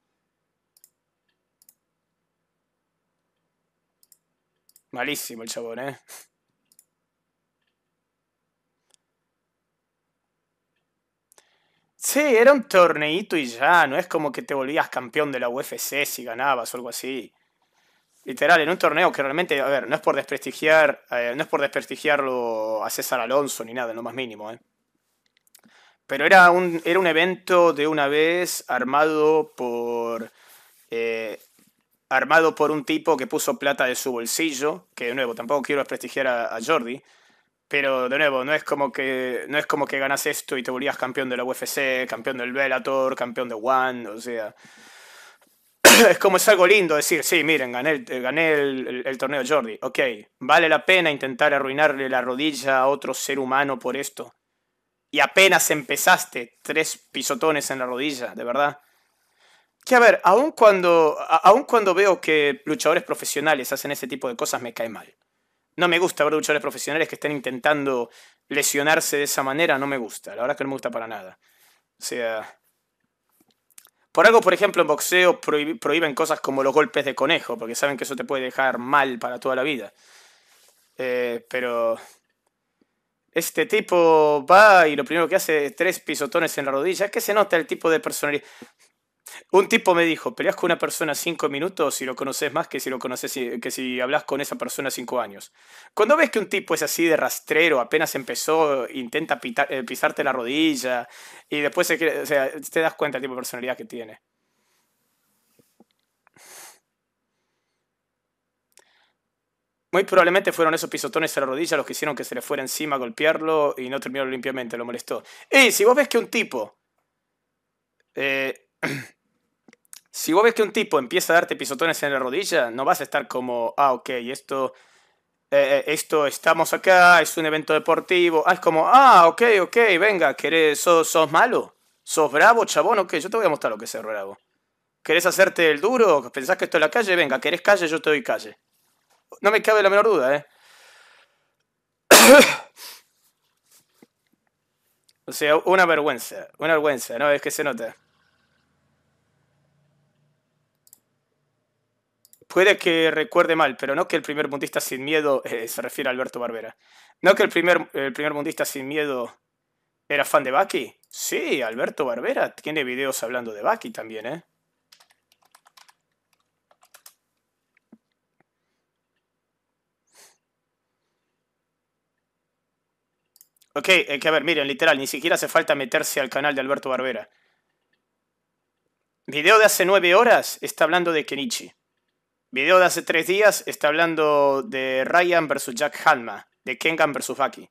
Malísimo el chabón, ¿eh? Sí, era un torneito y ya. No es como que te volvías campeón de la UFC si ganabas o algo así literal, en un torneo que realmente, a ver, no es por desprestigiar, eh, no es por desprestigiarlo a César Alonso ni nada, en lo más mínimo, ¿eh? Pero era un, era un evento de una vez armado por. Eh, armado por un tipo que puso plata de su bolsillo. Que de nuevo, tampoco quiero desprestigiar a, Jordi. Pero de nuevo, no es como que. No es como que ganas esto y te volvías campeón de la UFC, campeón del Bellator, campeón de One. O sea. es como es algo lindo decir, sí, miren, gané, el, eh, gané el, torneo Jordi. Ok, vale la pena intentar arruinarle la rodilla a otro ser humano por esto. Y apenas empezaste, tres pisotones en la rodilla, de verdad. Que a ver, aun cuando, aun cuando veo que luchadores profesionales hacen ese tipo de cosas, me cae mal. No me gusta ver luchadores profesionales que estén intentando lesionarse de esa manera, no me gusta. La verdad es que no me gusta para nada. O sea, por algo, por ejemplo, en boxeo prohíben cosas como los golpes de conejo, porque saben que eso te puede dejar mal para toda la vida. Eh, pero este tipo va y lo primero que hace es tres pisotones en la rodilla. Es que se nota el tipo de personalidad. Un tipo me dijo, peleas con una persona cinco minutos si lo conoces más que si lo conoces que si hablas con esa persona cinco años. Cuando ves que un tipo es así de rastrero, apenas empezó, intenta eh, pisarte la rodilla y después se, te das cuenta del tipo de personalidad que tiene. Muy probablemente fueron esos pisotones a la rodilla los que hicieron que se le fuera encima a golpearlo y no terminó limpiamente, lo molestó. Y si vos ves que un tipo... Eh, Si vos ves que un tipo empieza a darte pisotones en la rodilla, no vas a estar como, ah, ok, esto, eh, eh, esto estamos acá, es un evento deportivo. Ah, es como, ah, ok, ok, venga, querés, sos, sos malo, sos bravo, chabón, ok, yo te voy a mostrar lo que es ser bravo. ¿Querés hacerte el duro? ¿Pensás que esto es la calle? Venga, ¿querés calle? Yo te doy calle. No me cabe la menor duda, ¿eh? o sea, una vergüenza, una vergüenza, ¿no? Es que se nota. Puede que recuerde mal, pero no que el primer mundista sin miedo eh, se refiere a Alberto Barbera. No que el primer, el primer mundista sin miedo era fan de Baki. Sí, Alberto Barbera tiene videos hablando de Baki también, ¿eh? Ok, hay eh, que ver, miren, literal, ni siquiera hace falta meterse al canal de Alberto Barbera. Video de hace nueve horas está hablando de Kenichi. Video de hace tres días está hablando de Ryan versus Jack Hanma, de Kengan versus Faki.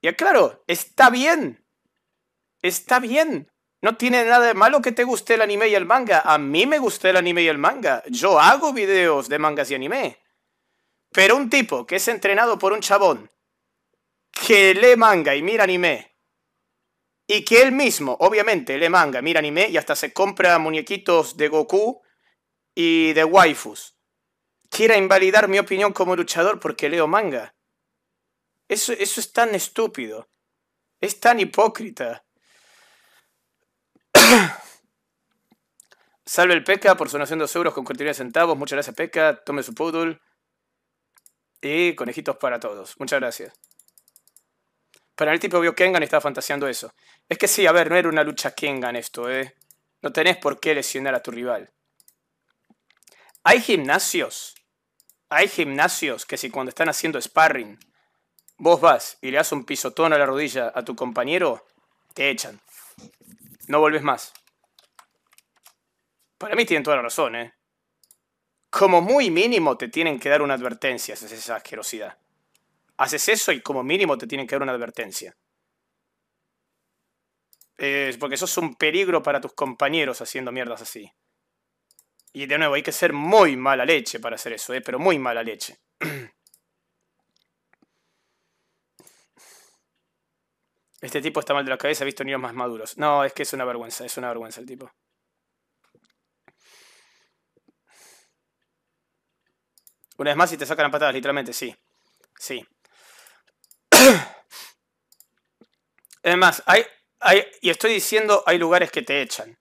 Y claro, está bien. Está bien. No tiene nada de malo que te guste el anime y el manga. A mí me gusta el anime y el manga. Yo hago videos de mangas y anime. Pero un tipo que es entrenado por un chabón que lee manga y mira anime. Y que él mismo, obviamente, lee manga, mira anime y hasta se compra muñequitos de Goku y de waifus. Quiera invalidar mi opinión como luchador porque leo manga. Eso, eso es tan estúpido. Es tan hipócrita. Salve el Peca por su nación 2 euros con 49 centavos. Muchas gracias, Peca. Tome su poodle. Y conejitos para todos. Muchas gracias. Para el tipo vio Kengan y estaba fantaseando eso. Es que sí, a ver, no era una lucha Kengan esto, ¿eh? No tenés por qué lesionar a tu rival. Hay gimnasios, hay gimnasios que si cuando están haciendo sparring, vos vas y le das un pisotón a la rodilla a tu compañero, te echan. No volvés más. Para mí tienen toda la razón, ¿eh? Como muy mínimo te tienen que dar una advertencia haces esa asquerosidad. Haces eso y como mínimo te tienen que dar una advertencia. es porque es un peligro para tus compañeros haciendo mierdas así. Y de nuevo, hay que ser muy mala leche para hacer eso, eh, pero muy mala leche. Este tipo está mal de la cabeza, ha visto niños más maduros. No, es que es una vergüenza, es una vergüenza el tipo. Una vez más, si te sacan patadas, literalmente, sí. Sí. Es más, hay, y estoy diciendo, hay lugares que te echan.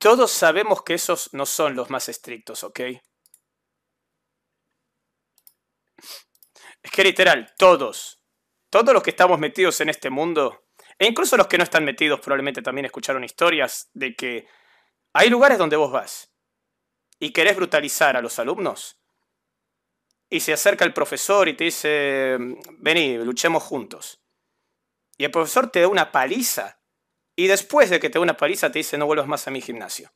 Todos sabemos que esos no son los más estrictos, ¿ok? Es que literal, todos, todos los que estamos metidos en este mundo, e incluso los que no están metidos probablemente también escucharon historias de que hay lugares donde vos vas y querés brutalizar a los alumnos. Y se acerca el profesor y te dice, vení, luchemos juntos. Y el profesor te da una paliza y después de que te da una paliza te dice no vuelvas más a mi gimnasio.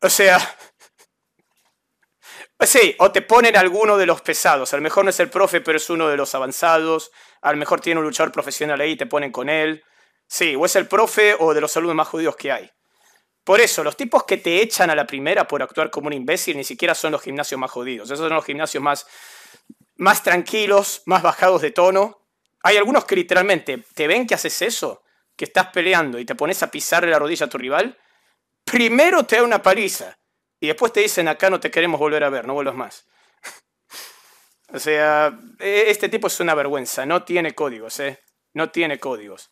O sea, sí, o te ponen alguno de los pesados, a lo mejor no es el profe, pero es uno de los avanzados, a lo mejor tiene un luchador profesional ahí y te ponen con él. Sí, o es el profe o de los saludos más judíos que hay. Por eso, los tipos que te echan a la primera por actuar como un imbécil ni siquiera son los gimnasios más jodidos. Esos son los gimnasios más, más tranquilos, más bajados de tono, hay algunos que literalmente te ven que haces eso, que estás peleando y te pones a pisarle la rodilla a tu rival. Primero te da una paliza y después te dicen acá no te queremos volver a ver, no vuelvas más. o sea, e, este tipo es una vergüenza, no tiene códigos, ¿eh? No tiene códigos.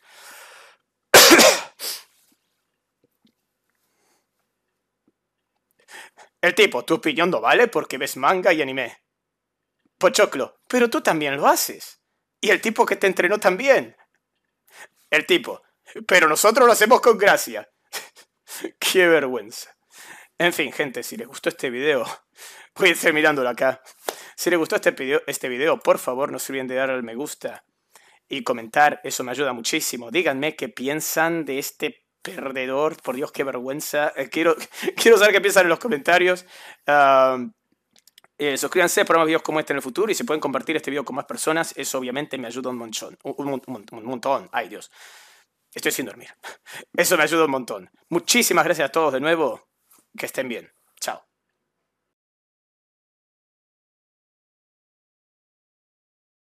El tipo, tú pillando, vale porque ves manga y anime. Pochoclo, pero tú también lo haces. Y el tipo que te entrenó también. El tipo. Pero nosotros lo hacemos con gracia. Qué vergüenza. En fin, gente, si les gustó este video, voy a mirándolo acá. Si les gustó este video, este por favor, no se olviden de darle al me gusta y comentar. Eso me ayuda muchísimo. Díganme qué piensan de este perdedor. Por Dios, qué vergüenza. Eh, quiero, quiero saber qué piensan en los comentarios. Ah, eh, suscríbanse para más videos como este en el futuro y si pueden compartir este video con más personas, eso obviamente me ayuda un montón. Un, un montón, ay Dios. Estoy sin dormir. Eso me ayuda un montón. Muchísimas gracias a todos de nuevo. Que estén bien.